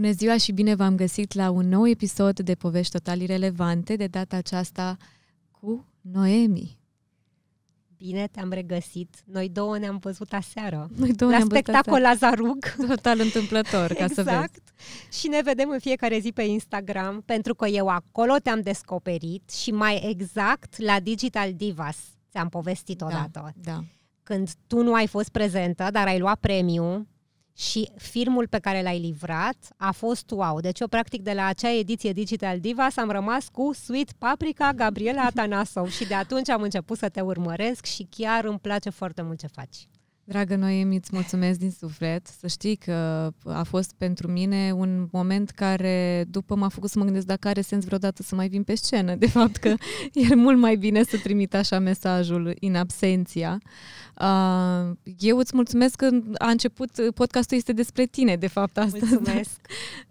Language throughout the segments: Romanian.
Bună ziua și bine v-am găsit la un nou episod de Povești Total Irelevante, de data aceasta cu Noemi. Bine te-am regăsit. Noi două ne-am văzut aseară. Noi două la ne-am spectacol la Zarug. Total întâmplător, ca exact. să Exact. Și ne vedem în fiecare zi pe Instagram, pentru că eu acolo te-am descoperit și mai exact la Digital Divas. Ți-am povestit da, Da. Când tu nu ai fost prezentă, dar ai luat premiu și filmul pe care l-ai livrat a fost wow. Deci eu, practic, de la acea ediție Digital s am rămas cu Sweet Paprika Gabriela Atanasov și de atunci am început să te urmăresc și chiar îmi place foarte mult ce faci. Dragă Noemi, îți mulțumesc din suflet. Să știi că a fost pentru mine un moment care după m-a făcut să mă gândesc dacă are sens vreodată să mai vin pe scenă. De fapt că e mult mai bine să trimit așa mesajul în absenția. Uh, eu îți mulțumesc că a început, podcastul este despre tine, de fapt, asta. Mulțumesc!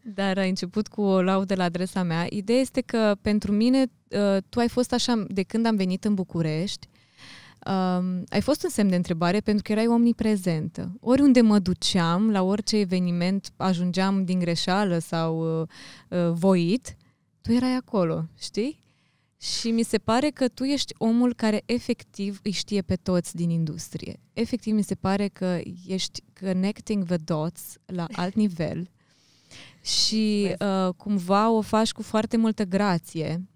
Da. Dar a început cu o laudă la adresa mea. Ideea este că pentru mine uh, tu ai fost așa, de când am venit în București, um, ai fost un semn de întrebare pentru că erai omniprezentă. Oriunde mă duceam, la orice eveniment ajungeam din greșeală sau uh, uh, voit, tu erai acolo, știi? Și mi se pare că tu ești omul care efectiv îi știe pe toți din industrie. Efectiv mi se pare că ești connecting the dots la alt nivel și uh, cumva o faci cu foarte multă grație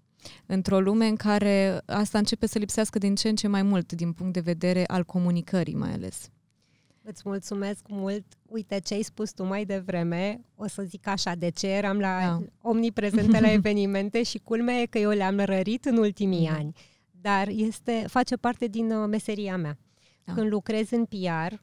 într-o lume în care asta începe să lipsească din ce în ce mai mult din punct de vedere al comunicării mai ales. Îți mulțumesc mult. Uite ce ai spus tu mai devreme, o să zic așa, de ce eram la da. omniprezente la evenimente și culmea e că eu le-am rărit în ultimii mm-hmm. ani, dar este face parte din uh, meseria mea. Da. Când lucrez în PR,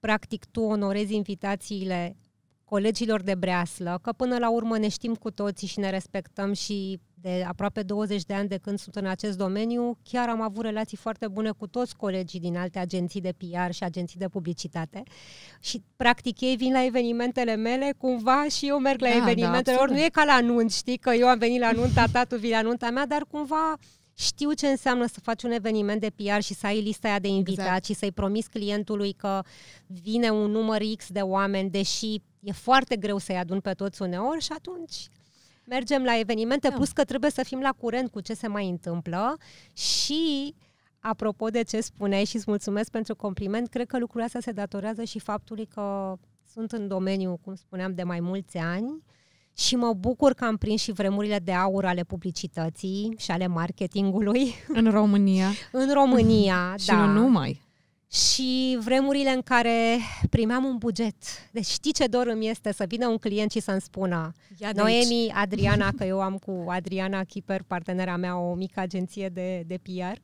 practic tu onorezi invitațiile colegilor de breaslă, că până la urmă ne știm cu toții și ne respectăm și de aproape 20 de ani de când sunt în acest domeniu, chiar am avut relații foarte bune cu toți colegii din alte agenții de PR și agenții de publicitate. Și, practic, ei vin la evenimentele mele, cumva și eu merg la da, da evenimentele da, lor. Nu e ca la anunț, știi, că eu am venit la anunta ta, tu vii la anunta mea, dar cumva știu ce înseamnă să faci un eveniment de PR și să ai lista aia de invitați exact. și să-i promiți clientului că vine un număr X de oameni, deși e foarte greu să-i adun pe toți uneori și atunci mergem la evenimente, da. plus că trebuie să fim la curent cu ce se mai întâmplă și apropo de ce spuneai și îți mulțumesc pentru compliment, cred că lucrurile astea se datorează și faptului că sunt în domeniu, cum spuneam, de mai mulți ani și mă bucur că am prins și vremurile de aur ale publicității și ale marketingului. În România. în România, da. Și nu numai și vremurile în care primeam un buget. Deci știi ce dor îmi este să vină un client și să-mi spună Ia Noemi, aici. Adriana, că eu am cu Adriana Kiper, partenera mea, o mică agenție de, de PR. Uh,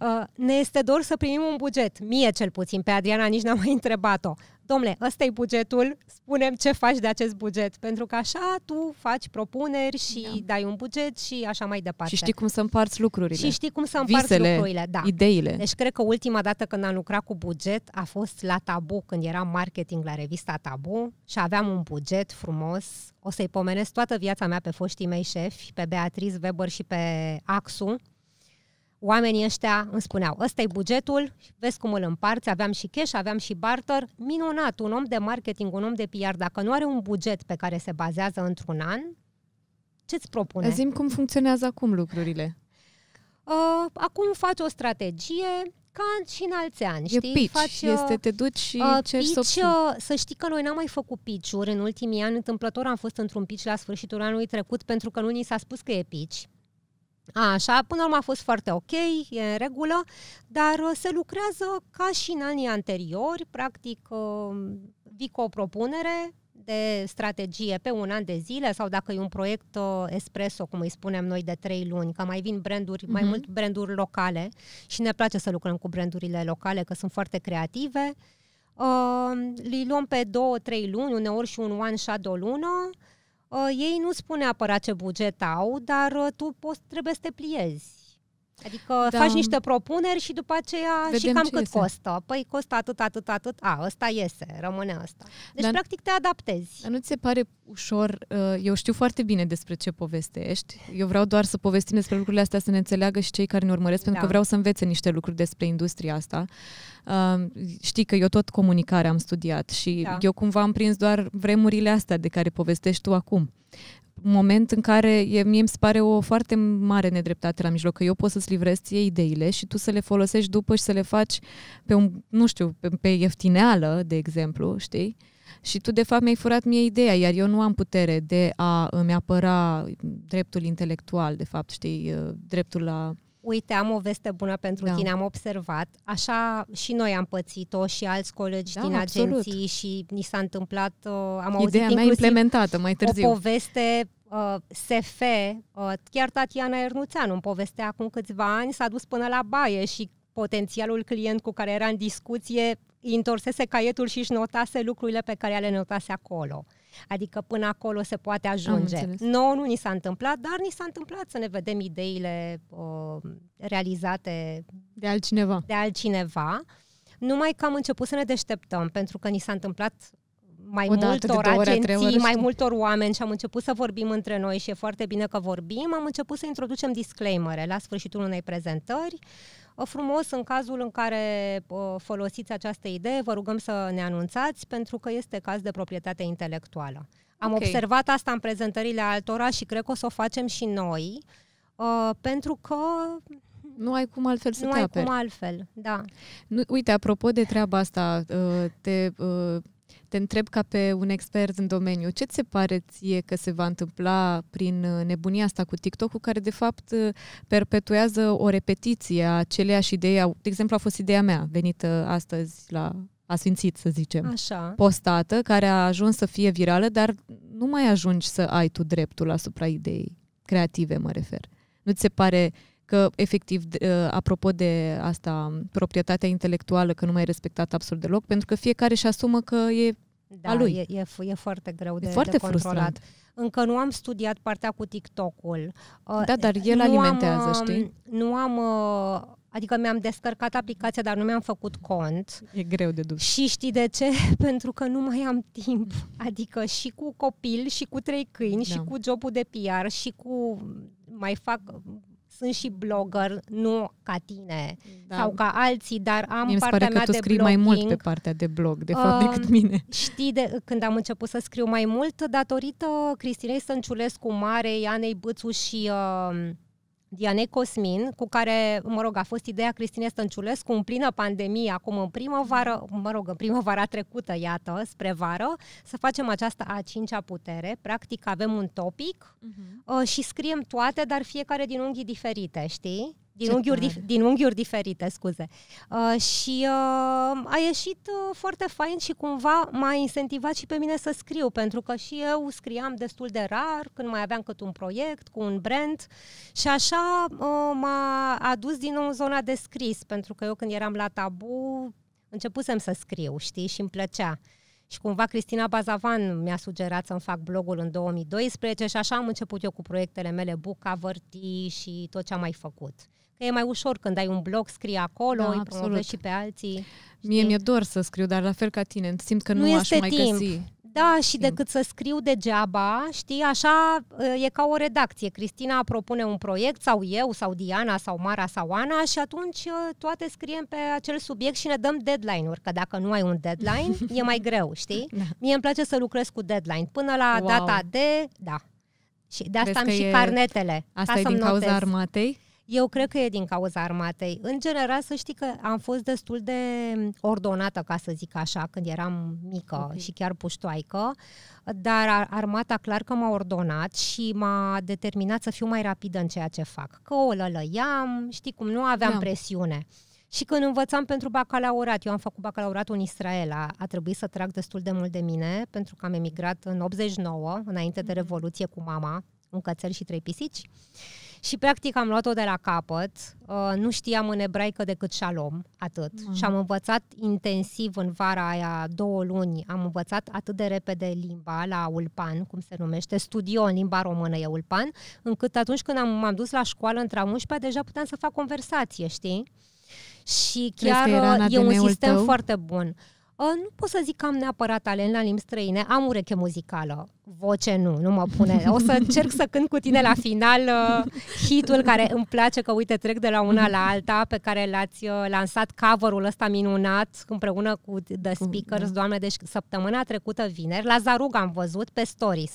Uh, ne este dor să primim un buget. Mie cel puțin, pe Adriana nici n-am mai întrebat-o. Domnule, ăsta e bugetul, spunem ce faci de acest buget, pentru că așa tu faci propuneri și da. dai un buget și așa mai departe. Și știi cum să împarți lucrurile. Și știi cum să împarți Visele, lucrurile, da. ideile. Deci cred că ultima dată când am lucrat cu buget a fost la Tabu, când era marketing la revista Tabu și aveam un buget frumos. O să-i pomenesc toată viața mea pe foștii mei șefi, pe Beatriz Weber și pe Axu oamenii ăștia îmi spuneau, ăsta e bugetul, vezi cum îl împarți, aveam și cash, aveam și barter, minunat, un om de marketing, un om de PR, dacă nu are un buget pe care se bazează într-un an, ce-ți propune? Zim cum funcționează acum lucrurile. Uh, acum faci o strategie, ca și în alți ani. E știi? pitch, Faci, este, uh, te duci și uh, ceri pitch, uh, Să știi că noi n-am mai făcut pitch în ultimii ani, întâmplător am fost într-un pitch la sfârșitul anului trecut pentru că nu ni s-a spus că e pitch. Așa, până la urmă a fost foarte ok, e în regulă, dar uh, se lucrează ca și în anii anteriori, practic uh, vii cu o propunere de strategie pe un an de zile sau dacă e un proiect uh, espresso, cum îi spunem noi, de trei luni, că mai vin branduri, mm-hmm. mai mhm. mult branduri locale și ne place să lucrăm cu brandurile locale, că sunt foarte creative. Uh, li luăm pe două, trei luni, uneori și un one shot o lună, Uh, ei nu spun neapărat ce buget au, dar uh, tu poți, trebuie să te pliezi. Adică da. faci niște propuneri și după aceea Vedem și cam cât iese. costă. Păi costă atât, atât, atât. A, ăsta iese, rămâne ăsta. Deci, dar, practic, te adaptezi. Dar nu ți se pare ușor? Uh, eu știu foarte bine despre ce povestești. Eu vreau doar să povestim despre lucrurile astea, să ne înțeleagă și cei care ne urmăresc, da. pentru că da. vreau să învețe niște lucruri despre industria asta. Um, știi că eu tot comunicare am studiat și da. eu cumva am prins doar vremurile astea de care povestești tu acum moment în care e, mie îmi se pare o foarte mare nedreptate la mijloc, că eu pot să-ți livrez ție ideile și tu să le folosești după și să le faci pe un, nu știu, pe, pe ieftineală, de exemplu, știi? Și tu, de fapt, mi-ai furat mie ideea, iar eu nu am putere de a îmi apăra dreptul intelectual, de fapt, știi, uh, dreptul la uite, am o veste bună pentru da. tine, am observat. Așa și noi am pățit-o și alți colegi da, din absolut. agenții și ni s-a întâmplat, uh, am auzit Ideea mea implementată mai târziu. o poveste uh, SF, uh, chiar Tatiana Ernuțeanu în povestea acum câțiva ani, s-a dus până la baie și potențialul client cu care era în discuție întorsese caietul și își notase lucrurile pe care le notase acolo. Adică până acolo se poate ajunge. No, nu ni s-a întâmplat, dar ni s-a întâmplat să ne vedem ideile uh, realizate de altcineva. De altcineva. Numai că am început să ne deșteptăm, pentru că ni s-a întâmplat mai Odată, multor ore, agenții, ore, mai multor oameni și am început să vorbim între noi și e foarte bine că vorbim, am început să introducem disclaimere la sfârșitul unei prezentări, Frumos, în cazul în care uh, folosiți această idee, vă rugăm să ne anunțați, pentru că este caz de proprietate intelectuală. Am okay. observat asta în prezentările altora și cred că o să o facem și noi, uh, pentru că nu ai cum altfel să nu te Nu ai cum altfel, da. Nu, uite, apropo de treaba asta, uh, te uh, te întreb ca pe un expert în domeniu, ce ți se pare ție că se va întâmpla prin uh, nebunia asta cu TikTok-ul, care de fapt uh, perpetuează o repetiție a aceleași idei, de exemplu a fost ideea mea venită astăzi la sfințit, să zicem, Așa. postată, care a ajuns să fie virală, dar nu mai ajungi să ai tu dreptul asupra ideii creative, mă refer. Nu ți se pare că efectiv, ă, apropo de asta, proprietatea intelectuală, că nu mai e respectată absolut deloc, pentru că fiecare își asumă că e da, a lui. E, e, e foarte greu de, e foarte de controlat. Frustrant. Încă nu am studiat partea cu TikTok-ul. Ă, da, dar el nu alimentează, am, ă, știi? Nu am... Adică mi-am descărcat aplicația, dar nu mi-am făcut cont. E greu de dus. Și știi de ce? Pentru că nu mai am timp. Adică și cu copil, și cu trei câini, da. și cu jobul de PR, și cu... Mai fac sunt și blogger, nu ca tine da. sau ca alții, dar am Mie partea pare mea că tu scrii blogging. mai mult pe partea de blog, de fapt, uh, decât mine. Știi, de, când am început să scriu mai mult, datorită Cristinei Sănciulescu Mare, Ianei Bățu și... Uh, Diane Cosmin, cu care, mă rog, a fost ideea Cristine Stănciulescu în plină pandemie, acum în primăvară, mă rog, în primăvara trecută, iată, spre vară, să facem această a cincea putere. Practic avem un topic uh-huh. și scriem toate, dar fiecare din unghii diferite, știi? Din unghiuri, dif- din unghiuri diferite, scuze. Uh, și uh, a ieșit uh, foarte fain și cumva m-a incentivat și pe mine să scriu, pentru că și eu scriam destul de rar, când mai aveam cât un proiect cu un brand și așa uh, m-a adus din nou în zona de scris, pentru că eu când eram la tabu începusem să scriu, știi, și îmi plăcea. Și cumva Cristina Bazavan mi-a sugerat să-mi fac blogul în 2012 și așa am început eu cu proiectele mele, buca, Vărtii și tot ce am mai făcut că e mai ușor când ai un blog, scrii acolo, da, îi promovezi și pe alții. Știi? Mie mi-e dor să scriu, dar la fel ca tine, simt că nu, nu aș mai timp. găsi. Da, și timp. decât să scriu degeaba, știi, așa e ca o redacție. Cristina propune un proiect, sau eu, sau Diana, sau Mara, sau Ana, și atunci toate scriem pe acel subiect și ne dăm deadline-uri, că dacă nu ai un deadline, e mai greu, știi? Da. Mie îmi place să lucrez cu deadline. Până la wow. data de, da. Și de asta Vezi am și e... carnetele. Asta ca e din notez. cauza armatei? Eu cred că e din cauza armatei. În general, să știi că am fost destul de ordonată, ca să zic așa, când eram mică okay. și chiar puștoaică, dar armata clar că m-a ordonat și m-a determinat să fiu mai rapidă în ceea ce fac. Că o lălăiam, știi cum, nu aveam da. presiune. Și când învățam pentru bacalaureat, eu am făcut bacalaureatul în Israela, a trebuit să trag destul de mult de mine, pentru că am emigrat în 89, înainte de mhm. Revoluție cu mama, un cățel și trei pisici. Și practic am luat-o de la capăt. Uh, nu știam în ebraică decât șalom, atât. Mm. Și am învățat intensiv în vara aia două luni. Am învățat atât de repede limba la ulpan, cum se numește, studio în limba română e ulpan, încât atunci când am, m-am dus la școală între 11 deja puteam să fac conversație, știi? Și chiar uh, e un sistem tău? foarte bun. Uh, Ă, nu pot să zic că am neapărat talent la limbi străine, am ureche muzicală, voce nu, nu mă pune. O să încerc să cânt cu tine la final uh, hitul care îmi place, că uite trec de la una la alta, pe care l-ați uh, lansat cover-ul ăsta minunat împreună cu The Speakers, da. doamne, deci săptămâna trecută vineri, la Zarug am văzut pe Stories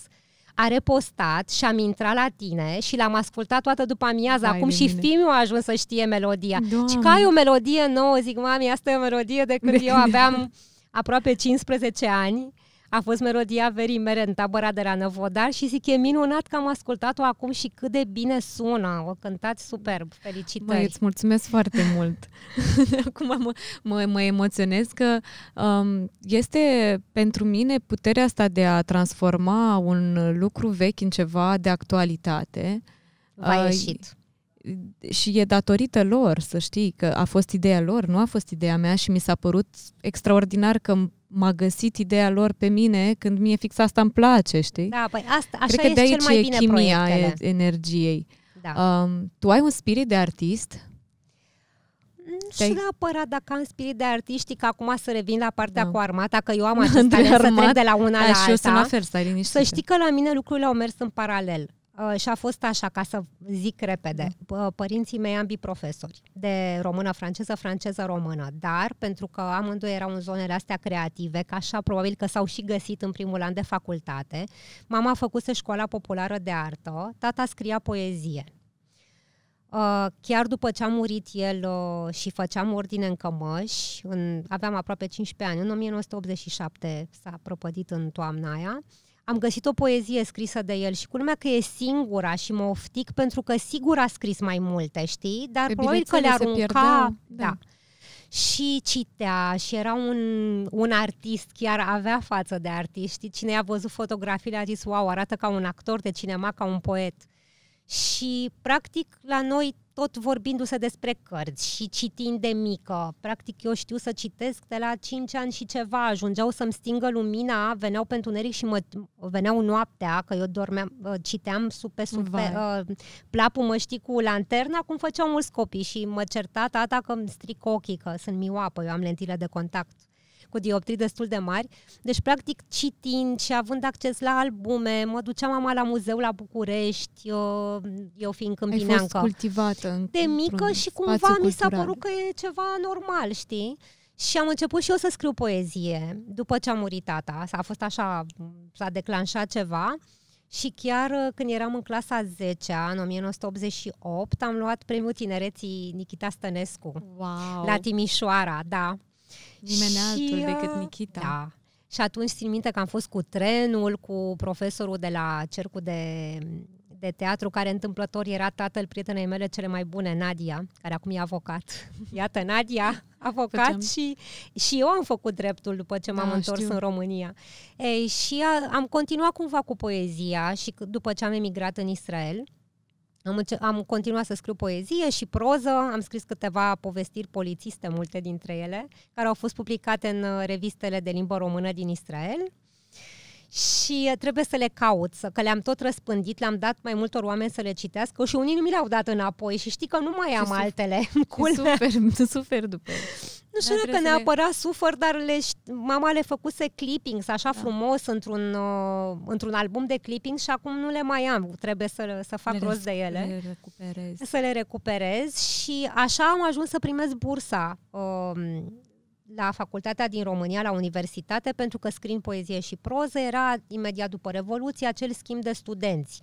a repostat și am intrat la tine și l-am ascultat toată după amiaza. Acum și filmul a ajuns să știe melodia. Doamne. Și că ai o melodie nouă, zic, mami, asta e o melodie de când de eu aveam aproape 15 ani. A fost melodia verii mere în tabăra de la Năvodar și zic, e minunat că am ascultat-o acum și cât de bine sună. O cântați superb. Felicitări! Mă, îți mulțumesc foarte mult! acum mă, mă, mă emoționez că um, este pentru mine puterea asta de a transforma un lucru vechi în ceva de actualitate. V-a uh, ieșit și e datorită lor, să știi, că a fost ideea lor, nu a fost ideea mea și mi s-a părut extraordinar că m-a găsit ideea lor pe mine când mie fix asta îmi place, știi? Da, păi asta, așa Cred că de aici cel mai bine chimia e energiei. Da. Um, tu ai un spirit de artist? Nu știu neapărat dacă am spirit de artistic, acum să revin la partea da. cu armata, că eu am acest talent să trec de la una la alta. Și eu sunt la fel, stai liniștită. Să știi că la mine lucrurile au mers în paralel. Uh, și a fost așa, ca să zic repede. Mm. P- părinții mei ambii profesori de română-franceză, franceză-română, dar pentru că amândoi erau în zonele astea creative, ca așa probabil că s-au și găsit în primul an de facultate, mama a făcut școala populară de artă, tata scria poezie. Uh, chiar după ce a murit el uh, și făceam ordine în cămăși, în, aveam aproape 15 ani, în 1987 s-a prăpădit în toamna aia, uh, am găsit o poezie scrisă de el și culmea că e singura și mă oftic pentru că sigur a scris mai multe, știi? Dar Pe probabil că le arunca... Pierdeau, da. da. Și citea și era un, un artist, chiar avea față de artist. Știi? Cine a văzut fotografiile a zis, wow, arată ca un actor de cinema, ca un poet. Și, practic, la noi tot vorbindu-se despre cărți și citind de mică. Practic eu știu să citesc de la 5 ani și ceva, ajungeau să-mi stingă lumina, veneau pentru neric și mă veneau noaptea, că eu dormeam, citeam sub pe sub pe, uh, ă, plapul știi, cu lanterna, cum făceau mulți copii și mă certa tata că îmi stric ochii, că sunt mioapă, eu am lentile de contact cu dioptrii destul de mari. Deci, practic, citind și având acces la albume, mă duceam mama la muzeu la București, eu, uh, eu fiind câmpineancă. Ai fost cultivată în, De mică și cumva mi s-a părut că e ceva normal, știi? Și am început și eu să scriu poezie după ce a murit tata. A fost așa, s-a declanșat ceva. Și chiar uh, când eram în clasa 10 în 1988, am luat premiul tinereții Nikita Stănescu wow. la Timișoara, da nimeni și, altul decât uh, Nikita. Da. Și atunci țin minte că am fost cu trenul, cu profesorul de la cercul de, de teatru, care întâmplător era tatăl prietenei mele cele mai bune, Nadia, care acum e avocat. Iată, Nadia, avocat și, și eu am făcut dreptul după ce m-am da, întors știu. în România. Ei, și a, uh, am continuat cumva cu poezia și după ce am emigrat în Israel, am, am continuat să scriu poezie și proză, am scris câteva povestiri polițiste, multe dintre ele, care au fost publicate în uh, revistele de limbă română din Israel și uh, trebuie să le caut, că le-am tot răspândit, le-am dat mai multor oameni să le citească și unii nu mi le-au dat înapoi și știi că nu mai am altele. Super, super după. Nu da, știu dacă neapărat le... sufăr, dar le, mama le făcuse clippings așa da. frumos într-un, uh, într-un album de clippings și acum nu le mai am. Trebuie să, să fac le rost de ele. Le recuperez. Să le recuperez și așa am ajuns să primesc bursa. Uh, la facultatea din România, la universitate, pentru că scrin poezie și proză. Era imediat după Revoluție acel schimb de studenți.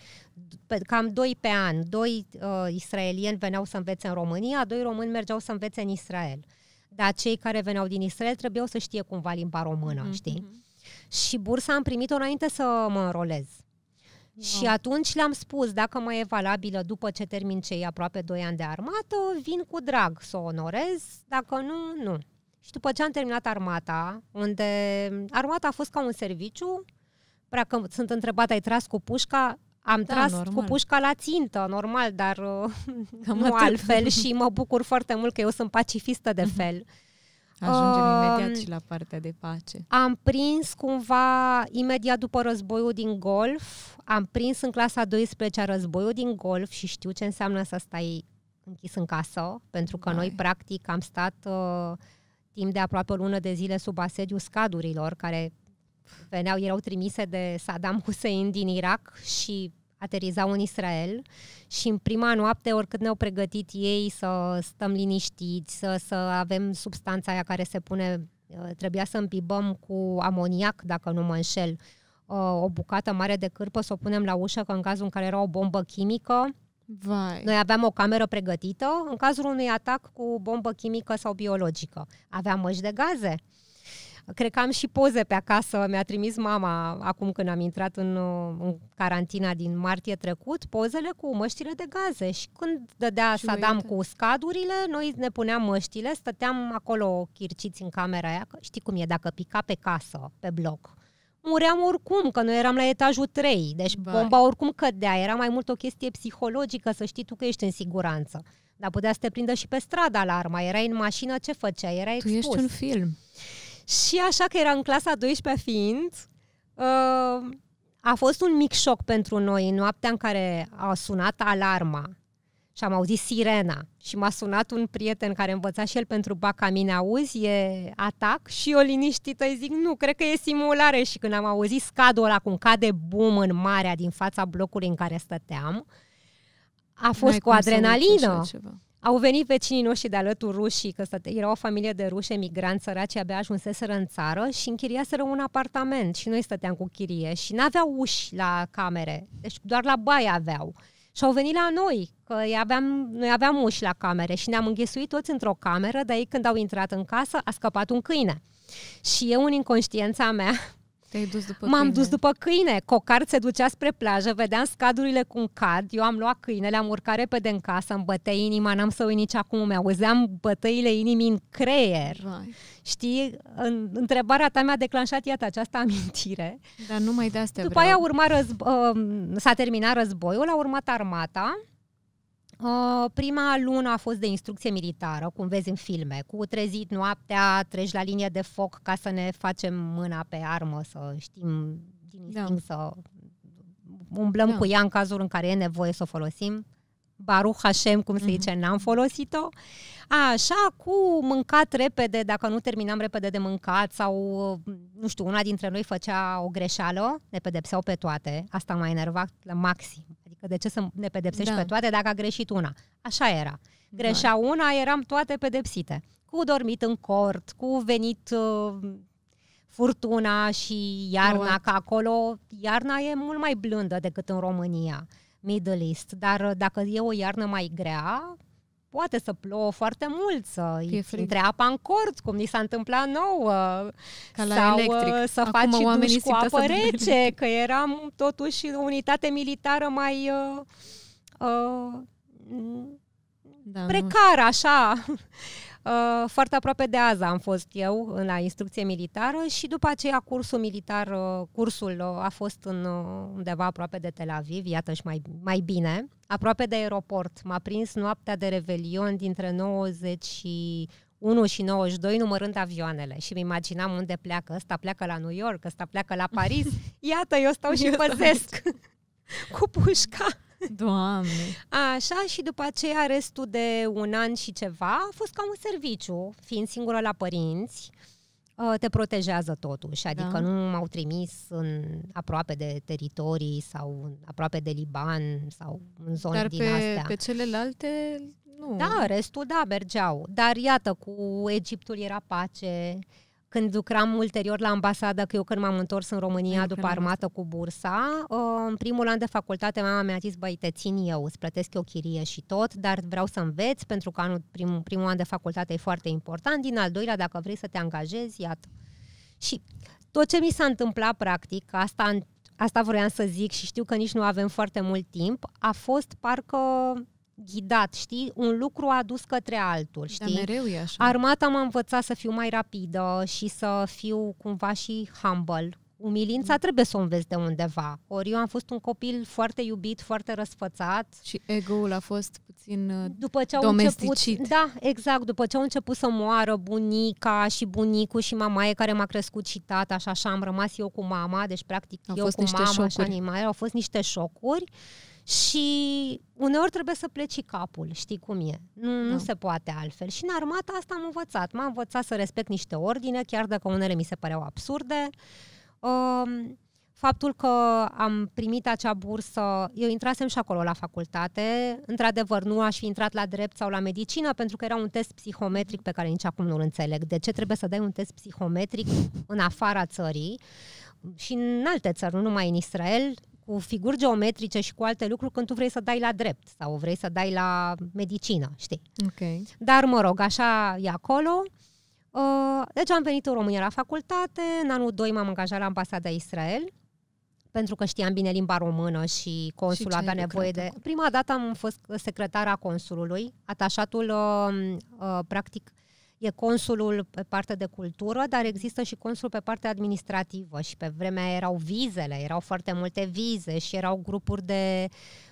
Cam doi pe an. Doi uh, israelieni veneau să învețe în România, doi români mergeau să învețe în Israel. Dar cei care veneau din Israel trebuiau să știe cumva limba română, mm-hmm. știi? Mhm. Și bursa am primit-o înainte să mă înrolez. Wow. Și atunci le-am spus, dacă mai e valabilă după ce termin cei aproape 2 ani de armată, vin cu drag să o onorez, dacă nu, nu. Și după ce am terminat armata, unde armata a fost ca un serviciu, prea că sunt întrebat, ai tras cu pușca? Am da, tras normal. cu pușca la țintă, normal, dar uh, Cam nu atât. altfel și mă bucur foarte mult că eu sunt pacifistă de fel. Ajungem uh, imediat și la partea de pace. Am prins cumva, imediat după războiul din golf, am prins în clasa 12 războiul din golf și știu ce înseamnă să stai închis în casă, pentru că Vai. noi practic am stat... Uh, timp de aproape o lună de zile sub asediu scadurilor care veneau, erau trimise de Saddam Hussein din Irak și aterizau în Israel și în prima noapte, oricât ne-au pregătit ei să stăm liniștiți, să, să avem substanța aia care se pune, uh, trebuia să împibăm cu amoniac, dacă nu mă înșel, uh, o bucată mare de cârpă, să o punem la ușă, că în cazul în care era o bombă chimică, Vai. Noi aveam o cameră pregătită în cazul unui atac cu bombă chimică sau biologică. Aveam măști de gaze. Cred că am și poze pe acasă, mi-a trimis mama acum când am intrat în, în carantina din martie trecut, pozele cu măștile de gaze și când dădea și Saddam uite. cu scadurile, noi ne puneam măștile, stăteam acolo chirciți în camera aia, știi cum e, dacă pica pe casă, pe bloc, muream oricum, că noi eram la etajul 3, deci Vai. bomba oricum cădea. Era mai mult o chestie psihologică, să știi tu că ești în siguranță. Dar putea să te prindă și pe stradă alarma, erai în mașină, ce Era expus. tu expus. ești un film. Și așa că era în clasa 12 fiind, uh, a fost un mic șoc pentru noi în noaptea în care a sunat alarma și am auzit sirena și m-a sunat un prieten care învăța și el pentru baca mine, auzi, e atac? Și eu liniștită îi zic, nu, cred că e simulare și când am auzit scadul ăla cum cade bum în marea din fața blocului în care stăteam, a fost cu adrenalină. Au venit vecinii noștri de alături rușii, că stăte, era o familie de ruși emigranți săraci, abia ajunseseră în țară și închiriaseră un apartament și noi stăteam cu chirie și n-aveau uși la camere, deci doar la baie aveau și au venit la noi, că aveam, noi aveam uși la camere și ne-am înghesuit toți într-o cameră, dar ei când au intrat în casă a scăpat un câine. Și eu în inconștiența mea te-ai dus după M-am câine. dus după câine. Cocard se ducea spre plajă, vedeam scadurile cu un cad, eu am luat câinele, am urcat repede în casă, îmi bătea inima, n-am să uit nici acum, mi-auzeam bătăile inimii în creier. Vai. Știi, în, întrebarea ta mi-a declanșat, iată, această amintire. Dar numai de asta După vreau. aia urma războ- uh, um, s-a terminat războiul, a urmat armata, Uh, prima lună a fost de instrucție militară, cum vezi în filme, cu trezit noaptea, treci la linie de foc ca să ne facem mâna pe armă, să știm din da. instinct da. să umblăm da. cu ea în cazul în care e nevoie să o folosim. Baruch Hashem, cum se mhm. zice, n-am folosit-o. Așa, cu mâncat repede, dacă nu terminam repede de mâncat sau, nu știu, una dintre noi făcea o greșeală, ne pedepseau pe toate. Asta m-a enervat la maxim. Că de ce să ne pedepsești da. pe toate dacă a greșit una? Așa era. Greșea da. una, eram toate pedepsite. Cu dormit în cort, cu venit uh, furtuna și iarna, no, că acolo iarna e mult mai blândă decât în România, Middle East. Dar uh, dacă e o iarnă mai grea, poate să plouă foarte mult, să intre apa în cort, cum ni s-a întâmplat nouă, Ca la sau electric. Uh, să faci oamenii duș cu apă rece, că eram totuși o unitate militară mai uh, uh, da, precară, așa. Uh, foarte aproape de azi am fost eu la instrucție militară și după aceea cursul militar, uh, cursul uh, a fost în, undeva aproape de Tel Aviv, iată și mai, mai bine, aproape de aeroport. M-a prins noaptea de revelion dintre 90 și 1 și 92 numărând avioanele și mi imaginam unde pleacă ăsta, pleacă la New York, ăsta pleacă la Paris. Iată, eu stau și eu păzesc cu pușca. Doamne! Așa și după aceea restul de un an și ceva a fost ca un serviciu, fiind singură la părinți ă, te protejează totuși, adică da. nu m-au trimis în aproape de teritorii sau aproape de Liban sau în zone Dar din pe, astea. pe celelalte nu. Da, restul da, mergeau. Dar iată, cu Egiptul era pace, când lucram ulterior la ambasadă, că eu când m-am întors în România după armată cu bursa, ă, în primul an de facultate mama mi-a zis, băi, te țin eu, îți plătesc eu chirie și tot, dar vreau să înveți, pentru că anul, prim, primul an de facultate e foarte important, din al doilea, dacă vrei să te angajezi, iată. Și tot ce mi s-a întâmplat, practic, asta, asta vroiam să zic și știu că nici nu avem foarte mult timp, a fost parcă ghidat, știi? Un lucru adus către altul, da, știi? Dar mereu e așa. Armata m-a învățat să fiu mai rapidă și să fiu cumva și humble. Umilința mm. trebuie să o înveți de undeva. Ori eu am fost un copil foarte iubit, foarte răsfățat. Și ego-ul a fost puțin uh, după ce au domesticit. Început, da, exact. După ce au început să moară bunica și bunicul și mamaie care m-a crescut și tata și așa, am rămas eu cu mama, deci practic au eu fost cu niște mama șocuri. și animale, au fost niște șocuri și uneori trebuie să pleci capul, știi cum e. Nu, da. nu se poate altfel. Și în armată asta am învățat. M-am învățat să respect niște ordine, chiar dacă unele mi se păreau absurde. Um, faptul că am primit acea bursă, eu intrasem și acolo la facultate, într-adevăr nu aș fi intrat la drept sau la medicină pentru că era un test psihometric pe care nici acum nu-l înțeleg. De ce trebuie să dai un test psihometric în afara țării și în alte țări, nu numai în Israel, cu figuri geometrice și cu alte lucruri când tu vrei să dai la drept sau vrei să dai la medicină, știi? Okay. Dar, mă rog, așa e acolo. Uh, deci am venit în România la facultate, în anul 2 m-am angajat la Ambasada Israel, pentru că știam bine limba română și consul avea nevoie de... Acolo? Prima dată am fost secretara consulului, atașatul, uh, uh, practic, E consulul pe partea de cultură, dar există și consul pe partea administrativă și pe vremea erau vizele, erau foarte multe vize și erau grupuri de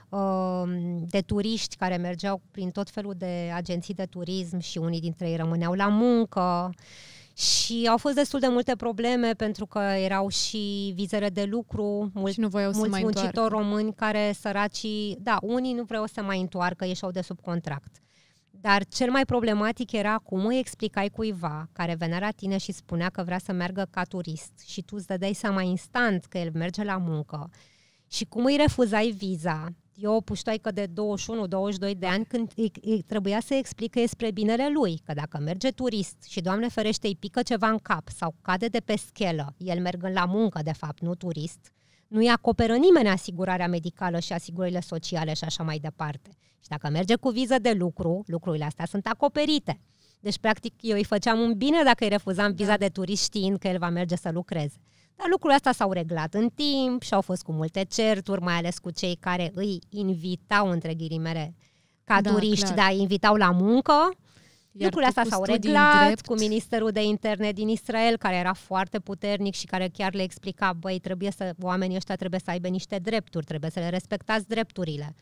um, de turiști care mergeau prin tot felul de agenții de turism și unii dintre ei rămâneau la muncă. Și au fost destul de multe probleme pentru că erau și vizele de lucru, mult, și nu voiau mulți să mai muncitori întoarcă. români care săracii, da, unii nu vreau să mai întoarcă, ieșeau de sub contract. Dar cel mai problematic era cum îi explicai cuiva care venea la tine și spunea că vrea să meargă ca turist și tu îți dădeai seama instant că el merge la muncă și cum îi refuzai viza. Eu o că de 21-22 de ani când îi, îi trebuia să explic spre binele lui, că dacă merge turist și, Doamne ferește, îi pică ceva în cap sau cade de pe schelă, el mergând la muncă, de fapt, nu turist, nu-i acoperă nimeni asigurarea medicală și asigurările sociale și așa mai departe. Și dacă merge cu viză de lucru, lucrurile astea sunt acoperite. Deci, practic, eu îi făceam un bine dacă îi refuzam viza da. de turist știind că el va merge să lucreze. Dar lucrurile astea s-au reglat în timp și au fost cu multe certuri, mai ales cu cei care îi invitau, între ghirimele, ca da, turiști, clar. dar invitau la muncă iar Lucrurile astea s-au reglat cu ministerul de interne din Israel, care era foarte puternic și care chiar le explica, băi, trebuie să, oamenii ăștia trebuie să aibă niște drepturi, trebuie să le respectați drepturile.